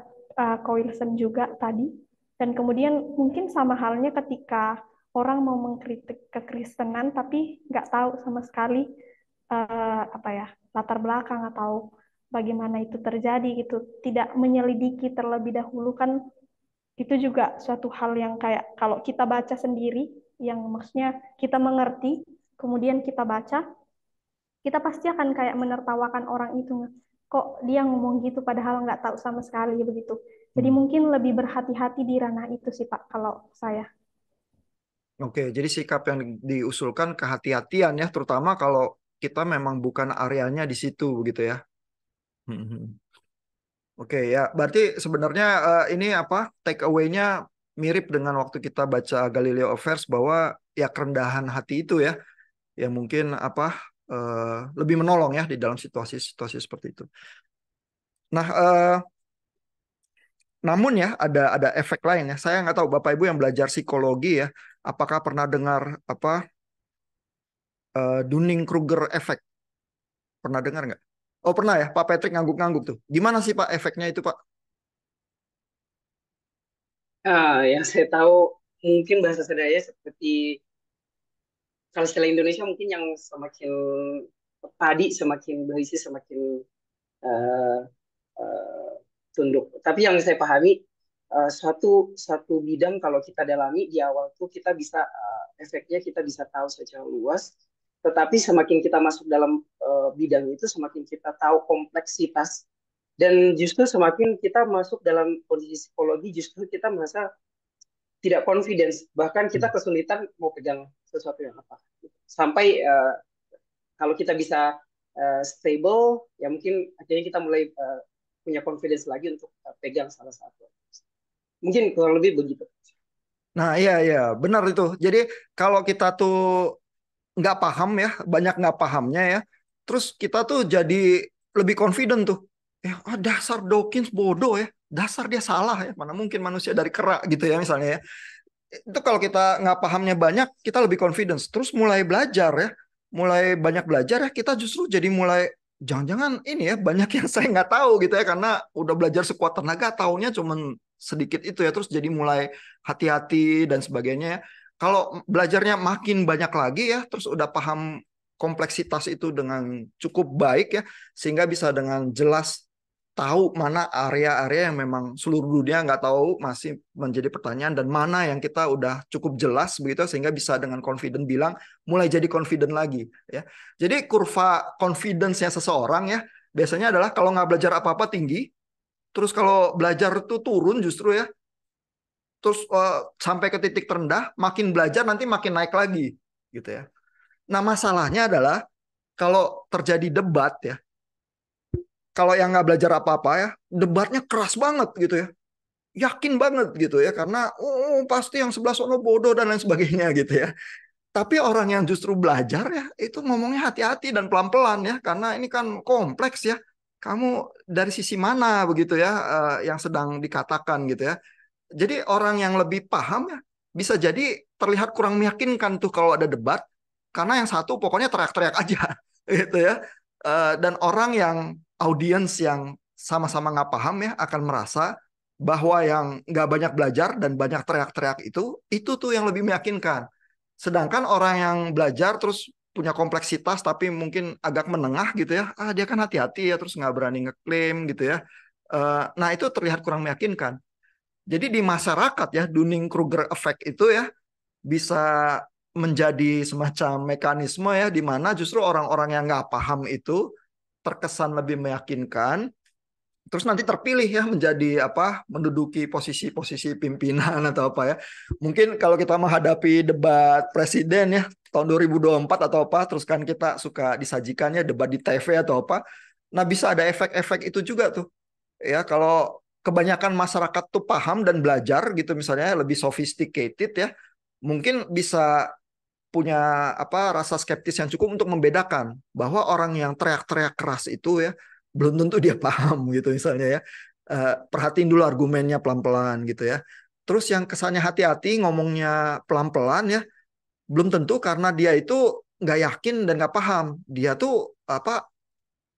eh, Wilson juga tadi. Dan kemudian mungkin sama halnya ketika orang mau mengkritik kekristenan tapi nggak tahu sama sekali uh, apa ya latar belakang atau bagaimana itu terjadi gitu, tidak menyelidiki terlebih dahulu kan itu juga suatu hal yang kayak kalau kita baca sendiri yang maksudnya kita mengerti kemudian kita baca kita pasti akan kayak menertawakan orang itu kok dia ngomong gitu padahal nggak tahu sama sekali begitu. Jadi hmm. mungkin lebih berhati-hati di ranah itu sih Pak kalau saya. Oke, jadi sikap yang diusulkan kehati-hatian ya, terutama kalau kita memang bukan areanya di situ begitu ya. Hmm. Oke ya, berarti sebenarnya uh, ini apa take away-nya mirip dengan waktu kita baca Galileo Affairs bahwa ya kerendahan hati itu ya, ya mungkin apa Eh, lebih menolong ya di dalam situasi-situasi seperti itu. Nah, uh, namun ya ada ada efek lain ya. Saya nggak tahu Bapak Ibu yang belajar psikologi ya, apakah pernah dengar apa uh, Dunning-Kruger efek? Pernah dengar nggak? Oh pernah ya, Pak Patrick ngangguk-ngangguk tuh. Gimana sih Pak efeknya itu Pak? Uh, yang saya tahu mungkin bahasa sederhananya seperti kalau istilah Indonesia mungkin yang semakin padi semakin berisi semakin uh, uh, tunduk. Tapi yang saya pahami uh, suatu satu bidang kalau kita dalami di awal tuh kita bisa uh, efeknya kita bisa tahu secara luas. Tetapi semakin kita masuk dalam uh, bidang itu semakin kita tahu kompleksitas dan justru semakin kita masuk dalam kondisi psikologi justru kita merasa tidak confidence bahkan kita hmm. kesulitan mau pegang sesuatu yang apa sampai uh, kalau kita bisa uh, stable ya mungkin akhirnya kita mulai uh, punya confidence lagi untuk uh, pegang salah satu mungkin kurang lebih begitu nah iya iya benar itu jadi kalau kita tuh nggak paham ya banyak nggak pahamnya ya terus kita tuh jadi lebih confident tuh eh oh, dasar Dawkins bodoh ya dasar dia salah ya mana mungkin manusia dari kerak gitu ya misalnya ya itu kalau kita nggak pahamnya banyak, kita lebih confidence. Terus mulai belajar ya, mulai banyak belajar ya, kita justru jadi mulai jangan-jangan ini ya banyak yang saya nggak tahu gitu ya karena udah belajar sekuat tenaga, tahunya cuman sedikit itu ya. Terus jadi mulai hati-hati dan sebagainya. Ya. Kalau belajarnya makin banyak lagi ya, terus udah paham kompleksitas itu dengan cukup baik ya, sehingga bisa dengan jelas tahu mana area-area yang memang seluruh dunia nggak tahu masih menjadi pertanyaan dan mana yang kita udah cukup jelas begitu sehingga bisa dengan confident bilang mulai jadi confident lagi ya jadi kurva confidence-nya seseorang ya biasanya adalah kalau nggak belajar apa-apa tinggi terus kalau belajar tuh turun justru ya terus uh, sampai ke titik terendah makin belajar nanti makin naik lagi gitu ya nah masalahnya adalah kalau terjadi debat ya kalau yang nggak belajar apa-apa ya debatnya keras banget gitu ya yakin banget gitu ya karena oh pasti yang sebelah sana bodoh dan lain sebagainya gitu ya tapi orang yang justru belajar ya itu ngomongnya hati-hati dan pelan-pelan ya karena ini kan kompleks ya kamu dari sisi mana begitu ya eh, yang sedang dikatakan gitu ya jadi orang yang lebih paham ya bisa jadi terlihat kurang meyakinkan tuh kalau ada debat karena yang satu pokoknya teriak-teriak aja gitu ya eh, dan orang yang audiens yang sama-sama nggak paham ya akan merasa bahwa yang nggak banyak belajar dan banyak teriak-teriak itu itu tuh yang lebih meyakinkan. Sedangkan orang yang belajar terus punya kompleksitas tapi mungkin agak menengah gitu ya, ah dia kan hati-hati ya terus nggak berani ngeklaim gitu ya. Eh, nah itu terlihat kurang meyakinkan. Jadi di masyarakat ya Dunning-Kruger effect itu ya bisa menjadi semacam mekanisme ya di mana justru orang-orang yang nggak paham itu terkesan lebih meyakinkan terus nanti terpilih ya menjadi apa menduduki posisi-posisi pimpinan atau apa ya. Mungkin kalau kita menghadapi debat presiden ya tahun 2024 atau apa terus kan kita suka disajikannya debat di TV atau apa. Nah, bisa ada efek-efek itu juga tuh. Ya, kalau kebanyakan masyarakat tuh paham dan belajar gitu misalnya lebih sophisticated ya, mungkin bisa punya apa rasa skeptis yang cukup untuk membedakan bahwa orang yang teriak-teriak keras itu ya belum tentu dia paham gitu misalnya ya eh, perhatiin dulu argumennya pelan-pelan gitu ya terus yang kesannya hati-hati ngomongnya pelan-pelan ya belum tentu karena dia itu nggak yakin dan nggak paham dia tuh apa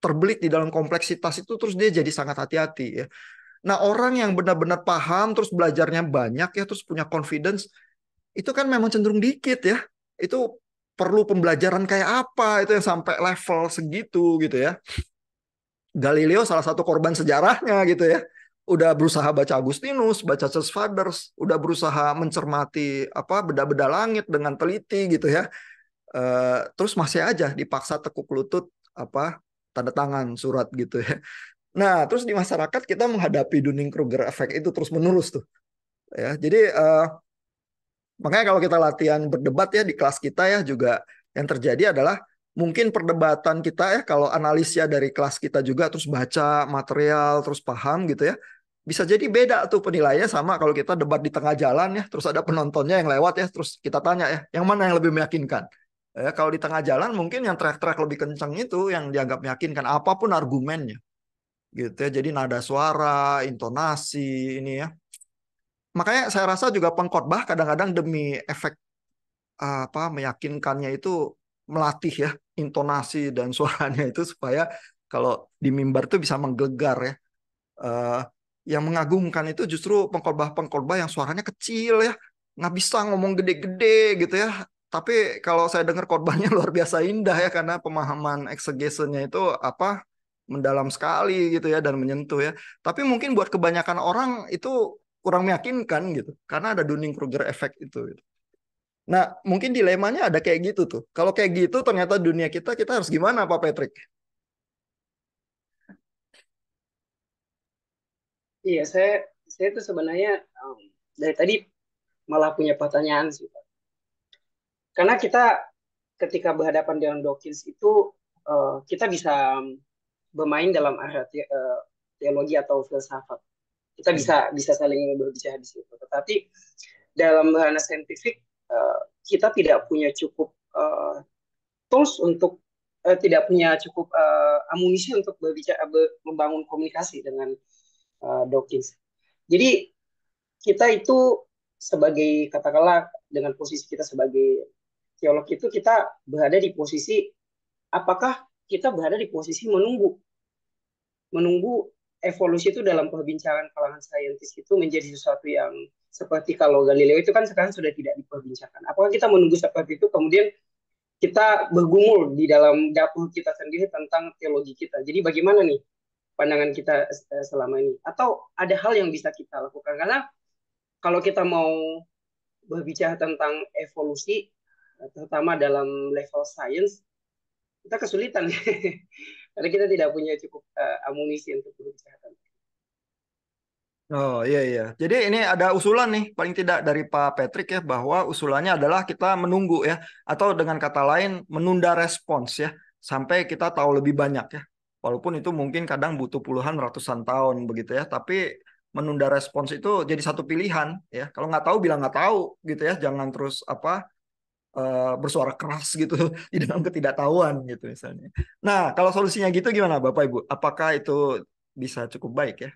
terbelit di dalam kompleksitas itu terus dia jadi sangat hati-hati ya nah orang yang benar-benar paham terus belajarnya banyak ya terus punya confidence itu kan memang cenderung dikit ya itu perlu pembelajaran kayak apa itu yang sampai level segitu gitu ya. Galileo salah satu korban sejarahnya gitu ya. Udah berusaha baca Agustinus, baca Church Fathers, udah berusaha mencermati apa beda-beda langit dengan teliti gitu ya. E, terus masih aja dipaksa tekuk lutut apa tanda tangan surat gitu ya. Nah, terus di masyarakat kita menghadapi Dunning-Kruger effect itu terus menerus tuh. Ya, jadi uh, Makanya kalau kita latihan berdebat ya di kelas kita ya juga yang terjadi adalah mungkin perdebatan kita ya kalau analisnya dari kelas kita juga terus baca material terus paham gitu ya bisa jadi beda tuh penilaiannya sama kalau kita debat di tengah jalan ya terus ada penontonnya yang lewat ya terus kita tanya ya yang mana yang lebih meyakinkan ya kalau di tengah jalan mungkin yang track-track lebih kencang itu yang dianggap meyakinkan apapun argumennya gitu ya jadi nada suara intonasi ini ya makanya saya rasa juga pengkhotbah kadang-kadang demi efek eh, apa meyakinkannya itu melatih ya intonasi dan suaranya itu supaya kalau di mimbar itu bisa menggegar ya. Uh, yang mengagumkan itu justru pengkhotbah-pengkhotbah yang suaranya kecil ya, nggak bisa ngomong gede-gede gitu ya. Tapi kalau saya dengar khotbahnya luar biasa indah ya karena pemahaman eksegesenya itu apa mendalam sekali gitu ya dan menyentuh ya. Tapi mungkin buat kebanyakan orang itu kurang meyakinkan gitu karena ada Dunning Kruger effect itu gitu. Nah, mungkin dilemanya ada kayak gitu tuh. Kalau kayak gitu ternyata dunia kita kita harus gimana Pak Patrick? Iya, saya saya itu sebenarnya um, dari tadi malah punya pertanyaan sih Pak. Karena kita ketika berhadapan dengan Dawkins itu uh, kita bisa um, bermain dalam arah te uh, teologi atau filsafat kita bisa bisa saling berbicara di situ tetapi dalam ranah saintifik uh, kita tidak punya cukup uh, tools untuk uh, tidak punya cukup uh, amunisi untuk berbicara ber, membangun komunikasi dengan uh, Dawkins jadi kita itu sebagai katakanlah dengan posisi kita sebagai teolog itu kita berada di posisi apakah kita berada di posisi menunggu menunggu evolusi itu dalam perbincangan kalangan saintis itu menjadi sesuatu yang seperti kalau Galileo itu kan sekarang sudah tidak diperbincangkan. Apakah kita menunggu seperti itu kemudian kita bergumul di dalam dapur kita sendiri tentang teologi kita. Jadi bagaimana nih pandangan kita eh, selama ini? Atau ada hal yang bisa kita lakukan? Karena kalau kita mau berbicara tentang evolusi, eh, terutama dalam level science, kita kesulitan. karena kita tidak punya cukup uh, amunisi untuk guru kesehatan. Oh iya iya. Jadi ini ada usulan nih paling tidak dari Pak Patrick ya bahwa usulannya adalah kita menunggu ya atau dengan kata lain menunda respons ya sampai kita tahu lebih banyak ya. Walaupun itu mungkin kadang butuh puluhan ratusan tahun begitu ya, tapi menunda respons itu jadi satu pilihan ya. Kalau nggak tahu bilang nggak tahu gitu ya, jangan terus apa Eh, bersuara keras gitu di dalam ketidaktahuan gitu misalnya. Nah, kalau solusinya gitu gimana Bapak Ibu? Apakah itu bisa cukup baik ya?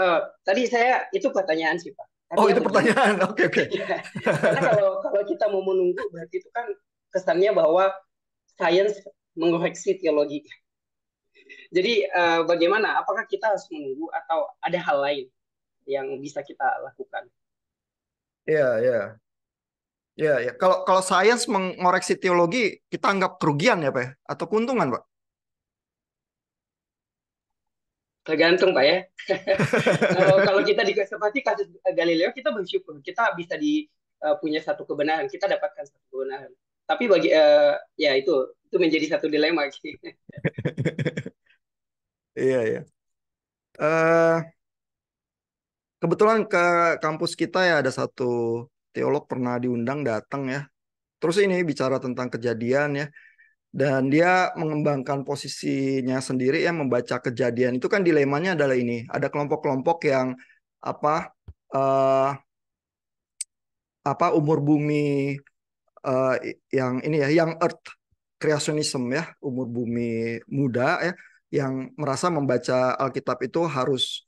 Uh, tadi saya itu pertanyaan sih Pak. Tadi oh itu pertanyaan, oke oke. Okay, okay. ya. Karena kalau kalau kita mau menunggu berarti itu kan kesannya bahwa sains mengoreksi teologi. Jadi uh, bagaimana? Apakah kita harus menunggu atau ada hal lain yang bisa kita lakukan? Iya yeah, iya. Ya, ya. Kalau kalau sains mengoreksi teologi, kita anggap kerugian ya, Pak, ya? atau keuntungan, Pak? Tergantung, Pak ya. kalau, kita di seperti kasus Galileo, kita bersyukur, kita bisa di uh, punya satu kebenaran, kita dapatkan satu kebenaran. Tapi bagi uh, ya itu itu menjadi satu dilema. iya, iya. Uh, kebetulan ke kampus kita ya ada satu teolog pernah diundang datang ya. Terus ini bicara tentang kejadian ya. Dan dia mengembangkan posisinya sendiri ya membaca kejadian. Itu kan dilemanya adalah ini, ada kelompok-kelompok yang apa uh, apa umur bumi uh, yang ini ya, yang earth creationism ya, umur bumi muda ya, yang merasa membaca Alkitab itu harus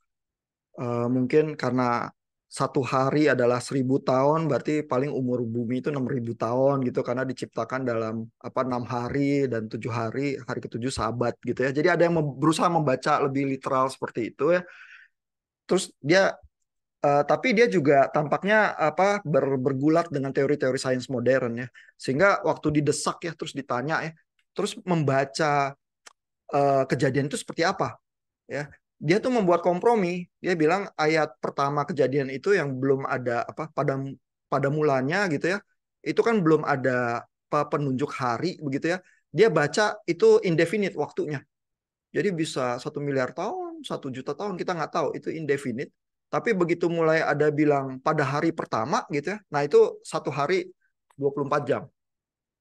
uh, mungkin karena satu hari adalah seribu tahun, berarti paling umur bumi itu enam ribu tahun gitu karena diciptakan dalam apa enam hari dan tujuh hari, hari ketujuh sabat gitu ya. Jadi ada yang berusaha membaca lebih literal seperti itu ya. Terus dia uh, tapi dia juga tampaknya apa ber, bergulat dengan teori-teori sains modern ya. Sehingga waktu didesak ya terus ditanya ya, terus membaca uh, kejadian itu seperti apa? Ya, dia tuh membuat kompromi. Dia bilang ayat pertama kejadian itu yang belum ada apa pada pada mulanya gitu ya. Itu kan belum ada apa penunjuk hari begitu ya. Dia baca itu indefinite waktunya. Jadi bisa satu miliar tahun, satu juta tahun kita nggak tahu itu indefinite. Tapi begitu mulai ada bilang pada hari pertama gitu ya. Nah itu satu hari 24 jam.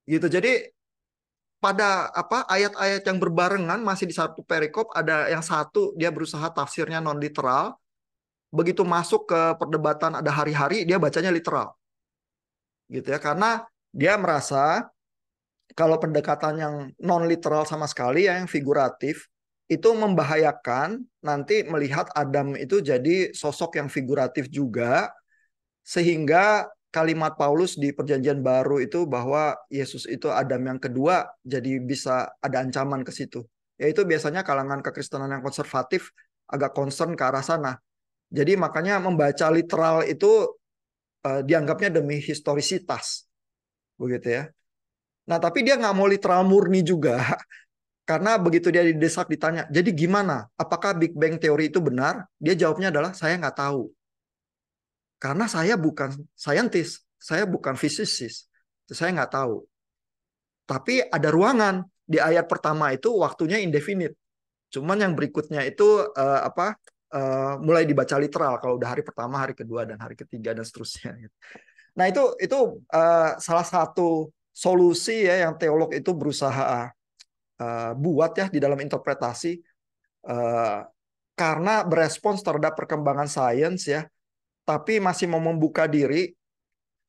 Gitu. Jadi pada apa ayat-ayat yang berbarengan masih di satu perikop ada yang satu dia berusaha tafsirnya non literal begitu masuk ke perdebatan ada hari-hari dia bacanya literal gitu ya karena dia merasa kalau pendekatan yang non literal sama sekali ya, yang figuratif itu membahayakan nanti melihat Adam itu jadi sosok yang figuratif juga sehingga kalimat Paulus di Perjanjian Baru itu bahwa Yesus itu Adam yang kedua, jadi bisa ada ancaman ke situ. Yaitu biasanya kalangan kekristenan yang konservatif agak concern ke arah sana. Jadi makanya membaca literal itu uh, dianggapnya demi historisitas, begitu ya. Nah tapi dia nggak mau literal murni juga, karena begitu dia didesak ditanya, jadi gimana? Apakah Big Bang teori itu benar? Dia jawabnya adalah saya nggak tahu. Karena saya bukan saintis, saya bukan fisikis, saya nggak tahu. Tapi ada ruangan di ayat pertama itu waktunya indefinite. Cuman yang berikutnya itu uh, apa? Uh, mulai dibaca literal kalau udah hari pertama, hari kedua, dan hari ketiga dan seterusnya. Nah itu itu uh, salah satu solusi ya yang teolog itu berusaha uh, buat ya di dalam interpretasi uh, karena berespons terhadap perkembangan sains ya tapi masih mau membuka diri,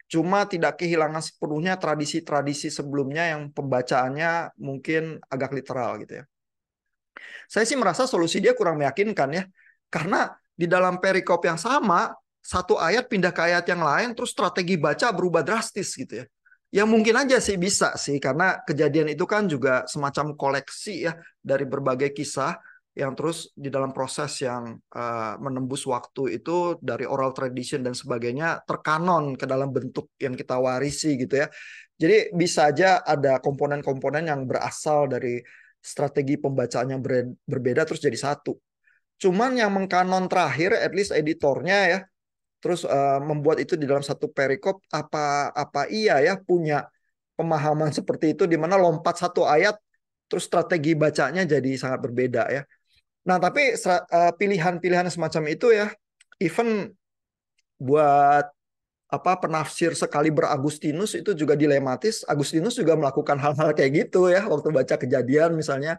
cuma tidak kehilangan sepenuhnya tradisi-tradisi sebelumnya yang pembacaannya mungkin agak literal gitu ya. Saya sih merasa solusi dia kurang meyakinkan ya, karena di dalam perikop yang sama satu ayat pindah ke ayat yang lain terus strategi baca berubah drastis gitu ya. Ya mungkin aja sih bisa sih karena kejadian itu kan juga semacam koleksi ya dari berbagai kisah yang terus di dalam proses yang uh, menembus waktu itu dari oral tradition dan sebagainya terkanon ke dalam bentuk yang kita warisi gitu ya. Jadi bisa aja ada komponen-komponen yang berasal dari strategi pembacaan yang ber berbeda terus jadi satu. Cuman yang mengkanon terakhir, at least editornya ya, terus uh, membuat itu di dalam satu perikop apa apa iya ya punya pemahaman seperti itu di mana lompat satu ayat terus strategi bacanya jadi sangat berbeda ya. Nah, tapi eh, pilihan-pilihan semacam itu ya, even buat apa penafsir sekali beragustinus itu juga dilematis. Agustinus juga melakukan hal-hal kayak gitu ya waktu baca kejadian misalnya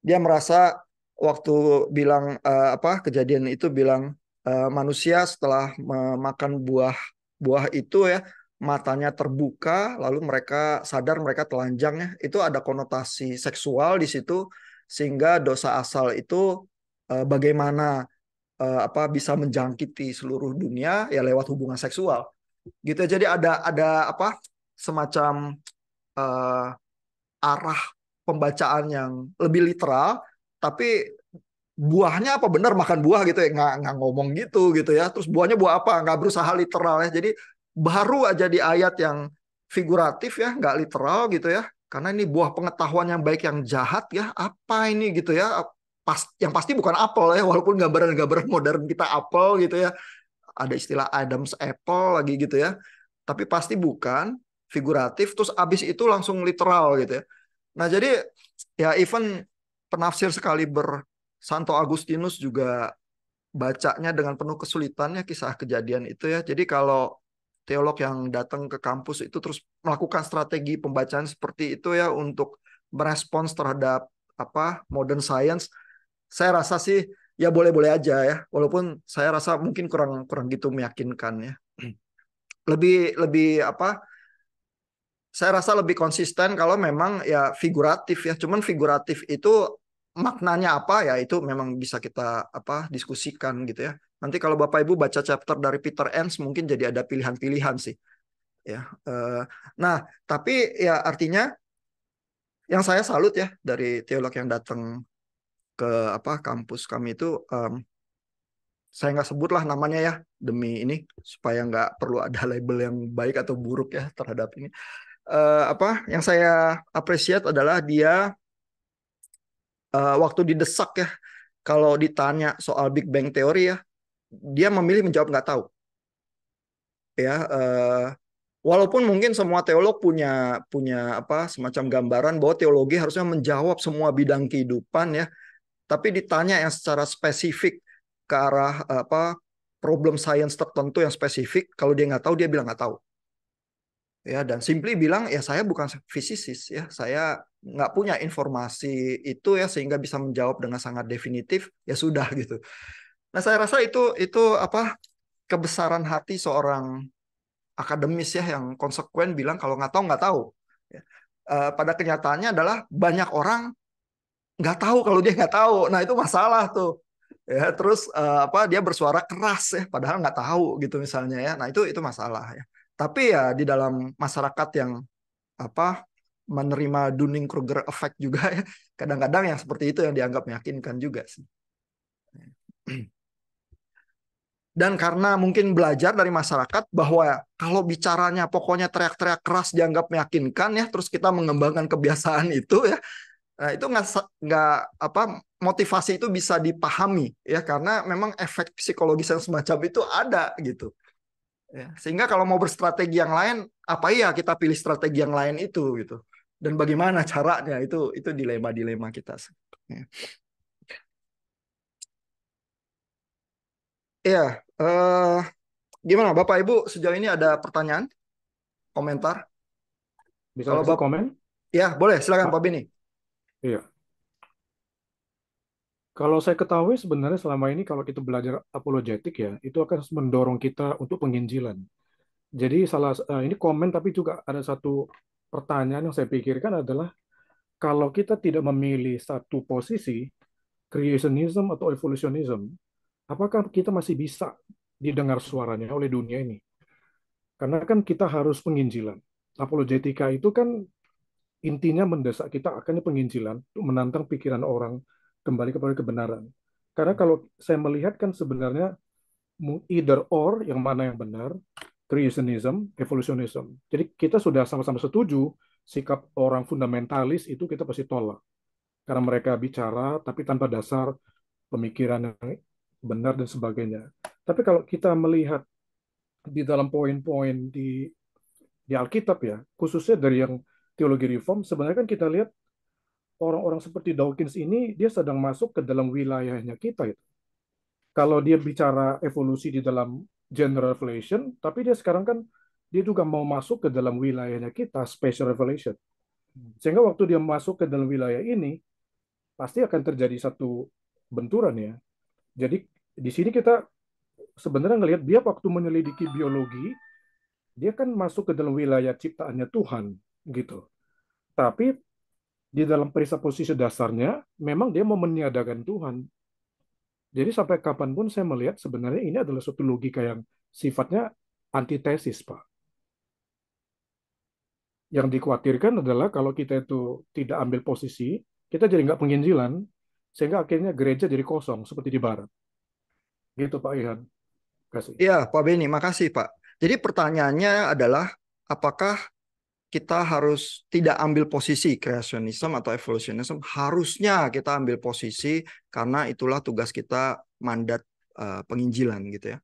dia merasa waktu bilang uh, apa kejadian itu bilang eh, manusia setelah memakan buah buah itu ya matanya terbuka lalu mereka sadar mereka telanjang ya itu ada konotasi seksual di situ sehingga dosa asal itu uh, bagaimana uh, apa bisa menjangkiti seluruh dunia ya lewat hubungan seksual gitu jadi ada ada apa semacam uh, arah pembacaan yang lebih literal tapi buahnya apa benar makan buah gitu ya nggak, nggak ngomong gitu gitu ya terus buahnya buah apa nggak berusaha literal ya jadi baru aja di ayat yang figuratif ya nggak literal gitu ya karena ini buah pengetahuan yang baik yang jahat ya apa ini gitu ya pas yang pasti bukan apel ya walaupun gambaran-gambaran modern kita apel gitu ya ada istilah Adam's apple lagi gitu ya tapi pasti bukan figuratif terus abis itu langsung literal gitu ya nah jadi ya even penafsir sekali ber Santo Agustinus juga bacanya dengan penuh kesulitannya kisah kejadian itu ya jadi kalau teolog yang datang ke kampus itu terus melakukan strategi pembacaan seperti itu ya untuk merespons terhadap apa modern science saya rasa sih ya boleh-boleh aja ya walaupun saya rasa mungkin kurang kurang gitu meyakinkan ya lebih lebih apa saya rasa lebih konsisten kalau memang ya figuratif ya cuman figuratif itu maknanya apa ya itu memang bisa kita apa diskusikan gitu ya Nanti kalau Bapak Ibu baca chapter dari Peter Enns mungkin jadi ada pilihan-pilihan sih. Ya. Eh, nah, tapi ya artinya yang saya salut ya dari teolog yang datang ke apa kampus kami itu um, saya nggak sebutlah namanya ya demi ini supaya nggak perlu ada label yang baik atau buruk ya terhadap ini uh, apa yang saya apresiat adalah dia uh, waktu didesak ya kalau ditanya soal Big Bang teori ya dia memilih menjawab nggak tahu. Ya, uh, walaupun mungkin semua teolog punya punya apa semacam gambaran bahwa teologi harusnya menjawab semua bidang kehidupan ya, tapi ditanya yang secara spesifik ke arah eh, apa problem science tertentu yang spesifik, kalau dia nggak tahu dia bilang nggak tahu. Ya, dan simply bilang ya saya bukan fisikis ya, saya nggak punya informasi itu ya sehingga bisa menjawab dengan sangat definitif ya sudah gitu Nah, saya rasa itu itu apa kebesaran hati seorang akademis ya yang konsekuen bilang kalau nggak tahu nggak tahu. Ya. Eh, pada kenyataannya adalah banyak orang nggak tahu kalau dia nggak tahu. Nah itu masalah tuh. Ya, terus eh, apa dia bersuara keras ya padahal nggak tahu gitu misalnya ya. Nah itu itu masalah ya. Tapi ya di dalam masyarakat yang apa menerima Dunning Kruger effect juga ya. Kadang-kadang yang seperti itu yang dianggap meyakinkan juga sih. Ya. dan karena mungkin belajar dari masyarakat bahwa kalau bicaranya pokoknya teriak-teriak keras dianggap meyakinkan ya terus kita mengembangkan kebiasaan itu ya nah itu nggak nggak apa motivasi itu bisa dipahami ya karena memang efek psikologis yang semacam itu ada gitu ya sehingga kalau mau berstrategi yang lain apa iya kita pilih strategi yang lain itu gitu dan bagaimana caranya itu itu dilema dilema kita ya. Iya, Uh, gimana Bapak Ibu sejauh ini ada pertanyaan, komentar? Bisa Kalau Bapak komen? Ya, boleh. Silakan ah. Pak Bini. Iya. Kalau saya ketahui sebenarnya selama ini kalau kita belajar apologetik ya, itu akan mendorong kita untuk penginjilan. Jadi salah eh, ini komen tapi juga ada satu pertanyaan yang saya pikirkan adalah kalau kita tidak memilih satu posisi creationism atau evolutionism, Apakah kita masih bisa didengar suaranya oleh dunia ini? Karena kan kita harus penginjilan. Apologetika itu kan intinya mendesak kita akan penginjilan, untuk menantang pikiran orang kembali kepada kebenaran. Karena kalau saya melihat kan sebenarnya either or yang mana yang benar, creationism, evolutionism. Jadi kita sudah sama-sama setuju sikap orang fundamentalis itu kita pasti tolak. Karena mereka bicara tapi tanpa dasar pemikiran yang benar dan sebagainya. Tapi kalau kita melihat di dalam poin-poin di di Alkitab ya, khususnya dari yang teologi reform, sebenarnya kan kita lihat orang-orang seperti Dawkins ini dia sedang masuk ke dalam wilayahnya kita itu. Kalau dia bicara evolusi di dalam general revelation, tapi dia sekarang kan dia juga mau masuk ke dalam wilayahnya kita special revelation. Hmm. Sehingga waktu dia masuk ke dalam wilayah ini pasti akan terjadi satu benturan ya jadi di sini kita sebenarnya ngelihat dia waktu menyelidiki biologi, dia kan masuk ke dalam wilayah ciptaannya Tuhan gitu. Tapi di dalam perisa posisi dasarnya memang dia mau meniadakan Tuhan. Jadi sampai kapanpun saya melihat sebenarnya ini adalah suatu logika yang sifatnya antitesis, Pak. Yang dikhawatirkan adalah kalau kita itu tidak ambil posisi, kita jadi nggak penginjilan, sehingga akhirnya gereja jadi kosong seperti di barat. Gitu Pak Ihan. Kasih. Iya Pak Beni, makasih Pak. Jadi pertanyaannya adalah apakah kita harus tidak ambil posisi kreasionisme atau evolusionisme harusnya kita ambil posisi karena itulah tugas kita mandat uh, penginjilan gitu ya.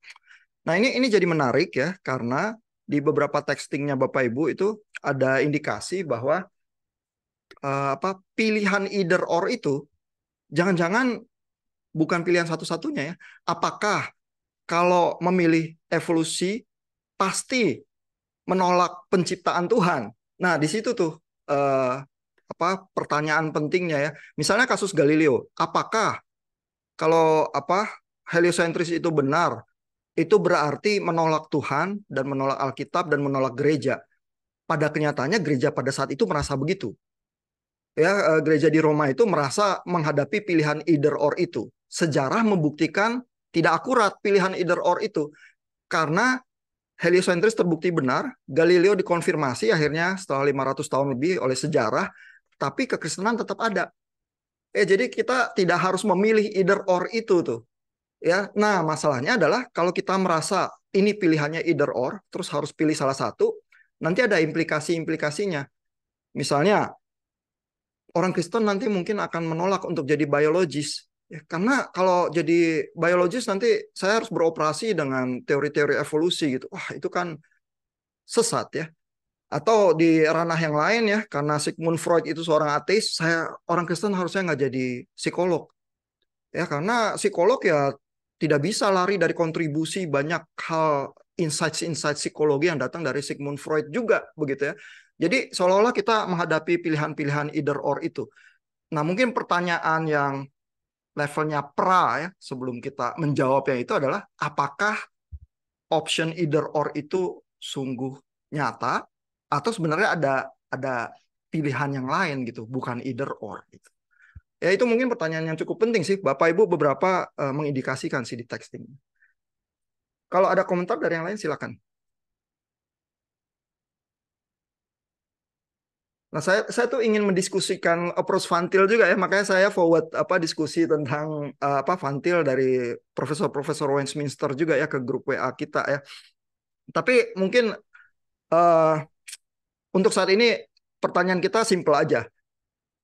Nah ini ini jadi menarik ya karena di beberapa textingnya Bapak Ibu itu ada indikasi bahwa uh, apa pilihan either or itu jangan-jangan bukan pilihan satu-satunya ya. Apakah kalau memilih evolusi pasti menolak penciptaan Tuhan? Nah, di situ tuh eh, apa pertanyaan pentingnya ya. Misalnya kasus Galileo, apakah kalau apa heliosentris itu benar, itu berarti menolak Tuhan dan menolak Alkitab dan menolak gereja. Pada kenyataannya gereja pada saat itu merasa begitu ya eh, gereja di Roma itu merasa menghadapi pilihan either or itu. Sejarah membuktikan tidak akurat pilihan either or itu karena heliosentris terbukti benar, Galileo dikonfirmasi akhirnya setelah 500 tahun lebih oleh sejarah, tapi kekristenan tetap ada. Eh jadi kita tidak harus memilih either or itu tuh. Ya, nah masalahnya adalah kalau kita merasa ini pilihannya either or, terus harus pilih salah satu, nanti ada implikasi-implikasinya. Misalnya orang Kristen nanti mungkin akan menolak untuk jadi biologis. Ya, karena kalau jadi biologis nanti saya harus beroperasi dengan teori-teori evolusi gitu. Wah, itu kan sesat ya. Atau di ranah yang lain ya, karena Sigmund Freud itu seorang ateis, saya orang Kristen harusnya nggak jadi psikolog. Ya, karena psikolog ya tidak bisa lari dari kontribusi banyak hal insight-insight psikologi yang datang dari Sigmund Freud juga begitu ya. Jadi seolah-olah kita menghadapi pilihan-pilihan either or itu. Nah mungkin pertanyaan yang levelnya pra ya sebelum kita menjawabnya itu adalah apakah option either or itu sungguh nyata atau sebenarnya ada ada pilihan yang lain gitu bukan either or gitu. Ya itu mungkin pertanyaan yang cukup penting sih Bapak Ibu beberapa uh, mengindikasikan sih di texting. Kalau ada komentar dari yang lain silakan. Nah, saya saya tuh ingin mendiskusikan approach Fantil juga ya, makanya saya forward apa diskusi tentang uh, apa Fantil dari profesor-profesor Westminster juga ya ke grup WA kita ya. Tapi mungkin uh, untuk saat ini pertanyaan kita simple aja.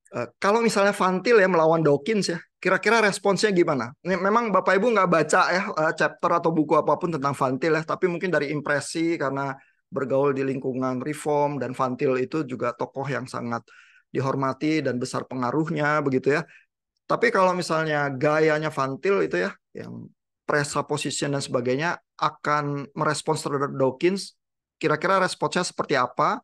Uh, kalau misalnya Fantil ya melawan Dawkins ya, kira-kira responsnya gimana? Memang Bapak Ibu nggak baca ya uh, chapter atau buku apapun tentang Fantil ya, tapi mungkin dari impresi karena bergaul di lingkungan reform dan Fantil itu juga tokoh yang sangat dihormati dan besar pengaruhnya begitu ya. Tapi kalau misalnya gayanya Fantil itu ya yang presupposition dan sebagainya akan merespons terhadap Dawkins, kira-kira responsnya seperti apa?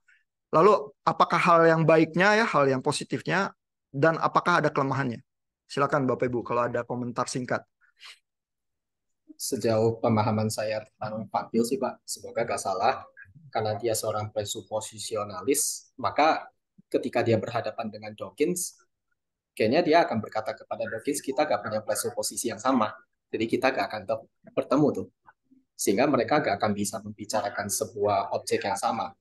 Lalu apakah hal yang baiknya ya, hal yang positifnya dan apakah ada kelemahannya? Silakan Bapak Ibu kalau ada komentar singkat sejauh pemahaman saya tentang Pak Bill sih Pak, semoga gak salah karena dia seorang presupposisionalis, maka ketika dia berhadapan dengan Dawkins, kayaknya dia akan berkata kepada Dawkins, kita gak punya presupposisi yang sama. Jadi kita gak akan bertemu tuh. Sehingga mereka gak akan bisa membicarakan sebuah objek yang sama.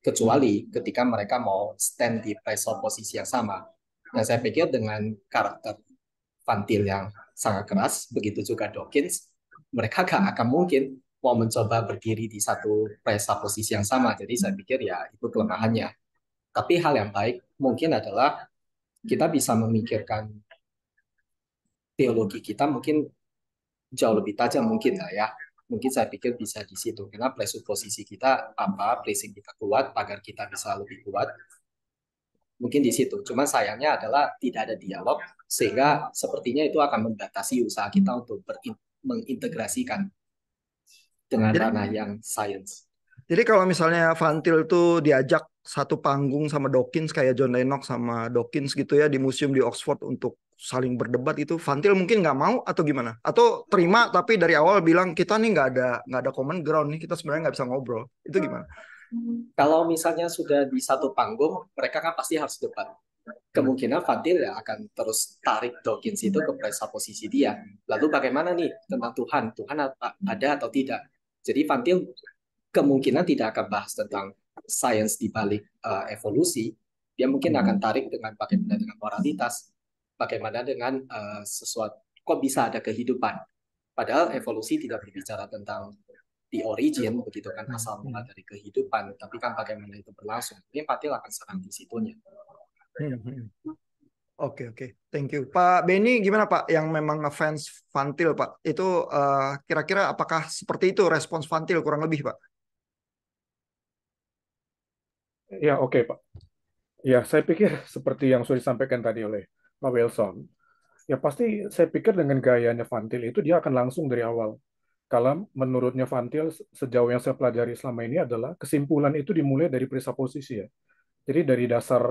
Kecuali ketika mereka mau stand di presuposisi yang sama. Dan nah, saya pikir dengan karakter Fantil yang sangat keras, begitu juga Dawkins, mereka gak akan mungkin mau mencoba berdiri di satu presa posisi yang sama. Jadi saya pikir ya itu kelemahannya. Tapi hal yang baik mungkin adalah kita bisa memikirkan teologi kita mungkin jauh lebih tajam mungkin lah ya. Mungkin saya pikir bisa di situ. Karena presuposisi kita apa, pressing kita kuat, agar kita bisa lebih kuat. Mungkin di situ. Cuma sayangnya adalah tidak ada dialog, sehingga sepertinya itu akan membatasi usaha kita untuk mengintegrasikan dengan jadi, ranah yang science. Jadi kalau misalnya Fantil tuh diajak satu panggung sama Dawkins kayak John Lennox sama Dawkins gitu ya di museum di Oxford untuk saling berdebat itu Fantil mungkin nggak mau atau gimana? Atau terima tapi dari awal bilang kita nih nggak ada nggak ada common ground nih kita sebenarnya nggak bisa ngobrol itu gimana? Kalau misalnya sudah di satu panggung mereka kan pasti harus debat kemungkinan Fadil ya akan terus tarik Dawkins itu ke posisi dia. Lalu bagaimana nih tentang Tuhan? Tuhan ada atau tidak? Jadi Van kemungkinan tidak akan bahas tentang sains di balik uh, evolusi, dia mungkin akan hmm. tarik dengan bagaimana dengan moralitas, bagaimana dengan uh, sesuatu kok bisa ada kehidupan. Padahal evolusi tidak berbicara tentang di origin begitu kan asal hmm. mula dari kehidupan, tapi kan bagaimana itu berlangsung. Ini Patil akan serang di situnya. Hmm, Oke oke, thank you Pak Benny. Gimana Pak yang memang ngefans Fantil Pak? Itu eh, kira-kira uh, apakah seperti itu respons Fantil kurang lebih Pak? Ya oke okay, Pak. Ya saya pikir seperti yang sudah disampaikan tadi oleh Pak Wilson. Ya pasti saya pikir dengan gayanya Fantil itu dia akan langsung dari awal. Kalau menurutnya Fantil sejauh yang saya pelajari selama ini adalah kesimpulan itu dimulai dari presuposisi ya. Jadi dari dasar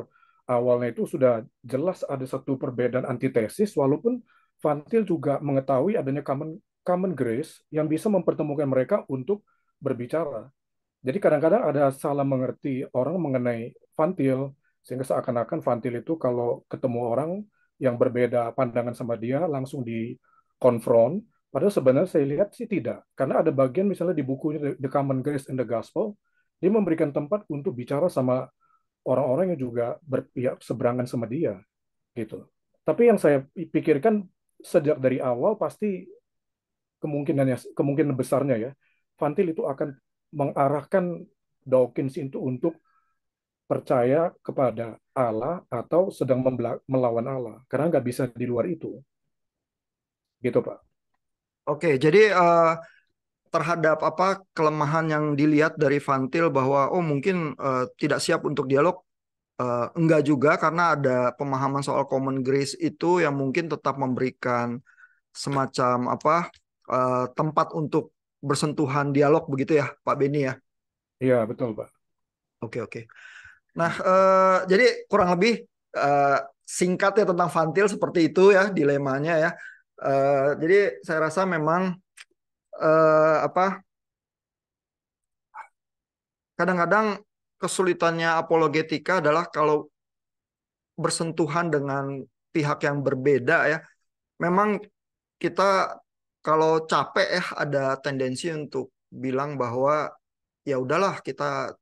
awalnya itu sudah jelas ada satu perbedaan antitesis, walaupun Fantil juga mengetahui adanya common, common grace yang bisa mempertemukan mereka untuk berbicara. Jadi kadang-kadang ada salah mengerti orang mengenai Fantil, sehingga seakan-akan Fantil itu kalau ketemu orang yang berbeda pandangan sama dia langsung dikonfront, Padahal sebenarnya saya lihat sih tidak. Karena ada bagian misalnya di bukunya The Common Grace and the Gospel, dia memberikan tempat untuk bicara sama orang-orang yang juga berpihak ya, seberangan sama dia gitu. Tapi yang saya pikirkan sejak dari awal pasti kemungkinannya kemungkinan besarnya ya Fantil itu akan mengarahkan Dawkins itu untuk percaya kepada Allah atau sedang melawan Allah karena nggak bisa di luar itu gitu pak. Oke jadi uh, terhadap apa kelemahan yang dilihat dari Fantil bahwa oh mungkin uh, tidak siap untuk dialog uh, enggak juga karena ada pemahaman soal common grace itu yang mungkin tetap memberikan semacam apa uh, tempat untuk bersentuhan dialog begitu ya Pak Beni ya. Iya betul Pak. Oke oke. Nah uh, jadi kurang lebih uh, singkat ya tentang Fantil seperti itu ya dilemanya ya. Uh, jadi saya rasa memang eh, apa kadang-kadang kesulitannya apologetika adalah kalau bersentuhan dengan pihak yang berbeda ya. Memang kita kalau capek ya ada tendensi untuk bilang bahwa ya udahlah kita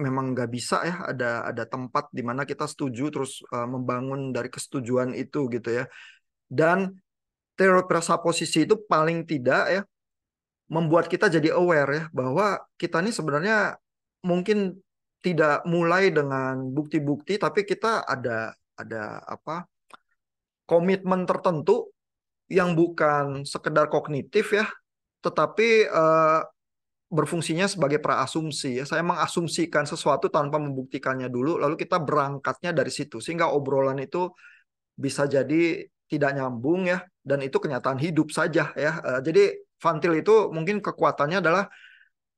memang nggak bisa ya ada ada tempat di mana kita setuju terus uh, membangun dari kesetujuan itu gitu ya. Dan teori posisi itu paling tidak ya membuat kita jadi aware ya bahwa kita ini sebenarnya mungkin tidak mulai dengan bukti-bukti tapi kita ada ada apa komitmen tertentu yang bukan sekedar kognitif ya tetapi eh, berfungsinya sebagai praasumsi ya saya mengasumsikan sesuatu tanpa membuktikannya dulu lalu kita berangkatnya dari situ sehingga obrolan itu bisa jadi tidak nyambung ya dan itu kenyataan hidup saja ya. Eh, jadi Fantil itu mungkin kekuatannya adalah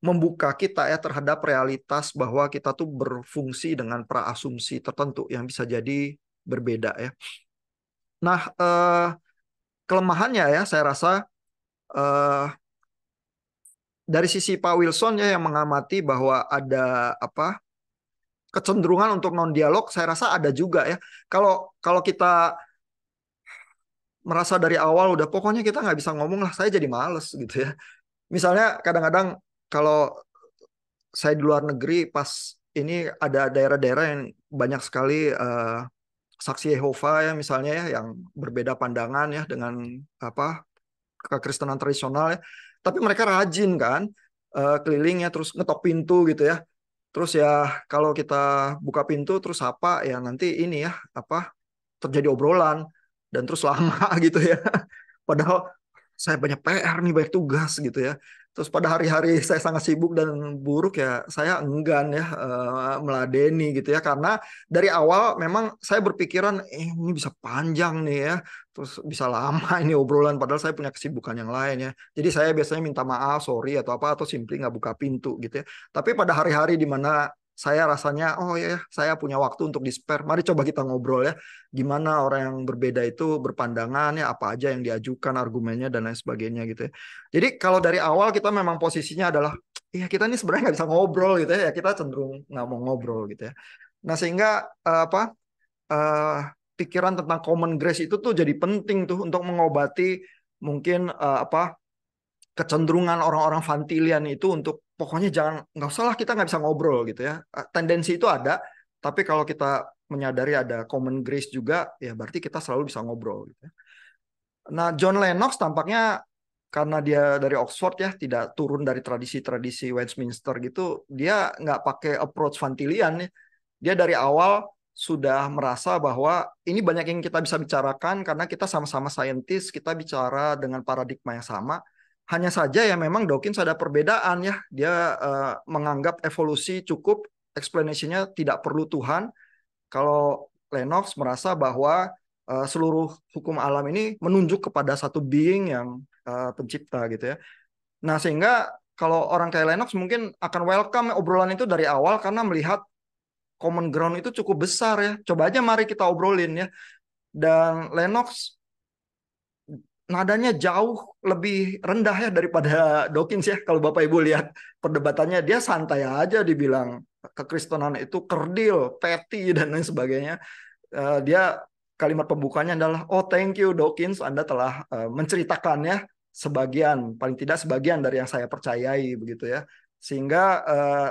membuka kita ya terhadap realitas bahwa kita tuh berfungsi dengan praasumsi tertentu yang bisa jadi berbeda ya. Nah, eh, kelemahannya ya saya rasa eh, dari sisi Pak Wilson ya yang mengamati bahwa ada apa kecenderungan untuk non dialog saya rasa ada juga ya. Kalau kalau kita merasa dari awal udah pokoknya kita nggak bisa ngomong lah saya jadi males gitu ya misalnya kadang-kadang kalau saya di luar negeri pas ini ada daerah-daerah yang banyak sekali uh, saksi Yehova ya misalnya ya yang berbeda pandangan ya dengan apa kekristenan tradisional ya tapi mereka rajin kan uh, eh, kelilingnya terus ngetok pintu gitu ya terus ya kalau kita buka pintu terus apa ya nanti ini ya apa terjadi obrolan dan terus lama gitu ya. Padahal saya banyak PR nih, banyak tugas gitu ya. Terus pada hari-hari saya sangat sibuk dan buruk ya, saya enggan ya uh, meladeni gitu ya karena dari awal memang saya berpikiran eh, ini bisa panjang nih ya, terus bisa lama ini obrolan padahal saya punya kesibukan yang lain ya. Jadi saya biasanya minta maaf, sorry atau apa atau simply nggak buka pintu gitu ya. Tapi pada hari-hari di mana saya rasanya oh iya ya saya punya waktu untuk di spare. Mari coba kita ngobrol ya gimana orang yang berbeda itu berpandangan ya apa aja yang diajukan argumennya dan lain sebagainya gitu ya. Jadi kalau dari awal kita memang posisinya adalah ya kita ini sebenarnya nggak bisa ngobrol gitu ya, kita cenderung nggak mau ngobrol gitu ya. Nah sehingga eh, apa uh, pikiran tentang common grace itu tuh jadi penting tuh untuk mengobati mungkin uh, apa kecenderungan orang-orang fantilian itu untuk pokoknya jangan nggak usah lah kita nggak bisa ngobrol gitu ya tendensi itu ada tapi kalau kita menyadari ada common grace juga ya berarti kita selalu bisa ngobrol gitu ya. Nah, John Lennox tampaknya karena dia dari Oxford ya, tidak turun dari tradisi-tradisi Westminster gitu, dia nggak pakai approach fantilian. Ya. Dia dari awal sudah merasa bahwa ini banyak yang kita bisa bicarakan karena kita sama-sama saintis, kita bicara dengan paradigma yang sama. Hanya saja ya memang Dawkins ada perbedaan ya. Dia uh, menganggap evolusi cukup, explanation tidak perlu Tuhan. Kalau Lennox merasa bahwa uh, seluruh hukum alam ini menunjuk kepada satu being yang uh, pencipta gitu ya. Nah, sehingga kalau orang kayak Lennox mungkin akan welcome obrolan itu dari awal karena melihat common ground itu cukup besar ya. Coba aja mari kita obrolin ya. Dan Lennox nadanya jauh lebih rendah ya daripada Dawkins ya kalau Bapak Ibu lihat perdebatannya dia santai aja dibilang kekristenan itu kerdil, petty dan lain sebagainya. Eh, dia kalimat pembukanya adalah oh thank you Dawkins Anda telah eh, menceritakan menceritakannya sebagian paling tidak sebagian dari yang saya percayai begitu ya. Sehingga eh,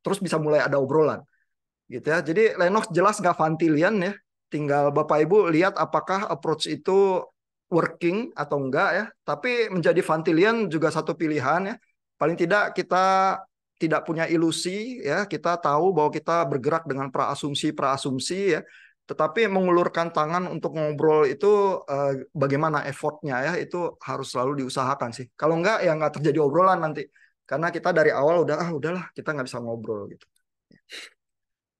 terus bisa mulai ada obrolan. Gitu ya. Jadi Lennox jelas nggak fantilian ya. Tinggal Bapak Ibu lihat apakah approach itu working atau enggak ya, tapi menjadi Vantilian juga satu pilihan ya. Paling tidak kita tidak punya ilusi ya, kita tahu bahwa kita bergerak dengan praasumsi-praasumsi ya. Tetapi mengulurkan tangan untuk ngobrol itu eh, bagaimana effortnya ya itu harus selalu diusahakan sih. Kalau enggak ya enggak terjadi obrolan nanti. Karena kita dari awal udah ah udahlah kita nggak bisa ngobrol gitu.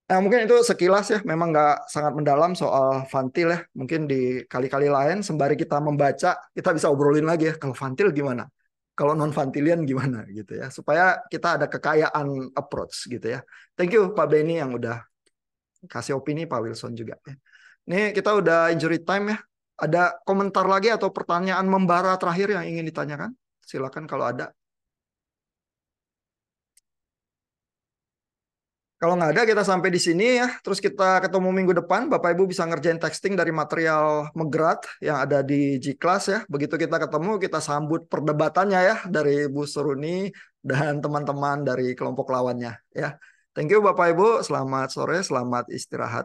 Nah, mungkin itu sekilas ya, memang nggak sangat mendalam soal Fantil ya. Mungkin di kali-kali lain, sembari kita membaca, kita bisa obrolin lagi ya, kalau Fantil gimana? Kalau non fantilian gimana gitu ya. Supaya kita ada kekayaan approach gitu ya. Thank you Pak Benny yang udah kasih opini, Pak Wilson juga. Ya. Ini kita udah injury time ya. Ada komentar lagi atau pertanyaan membara terakhir yang ingin ditanyakan? Silakan kalau ada. Kalau nggak ada kita sampai di sini ya. Terus kita ketemu minggu depan. Bapak Ibu bisa ngerjain texting dari material Megrat yang ada di G-Class ya. Begitu kita ketemu kita sambut perdebatannya ya dari Bu Suruni dan teman-teman dari kelompok lawannya ya. Thank you Bapak Ibu. Selamat sore, selamat istirahat.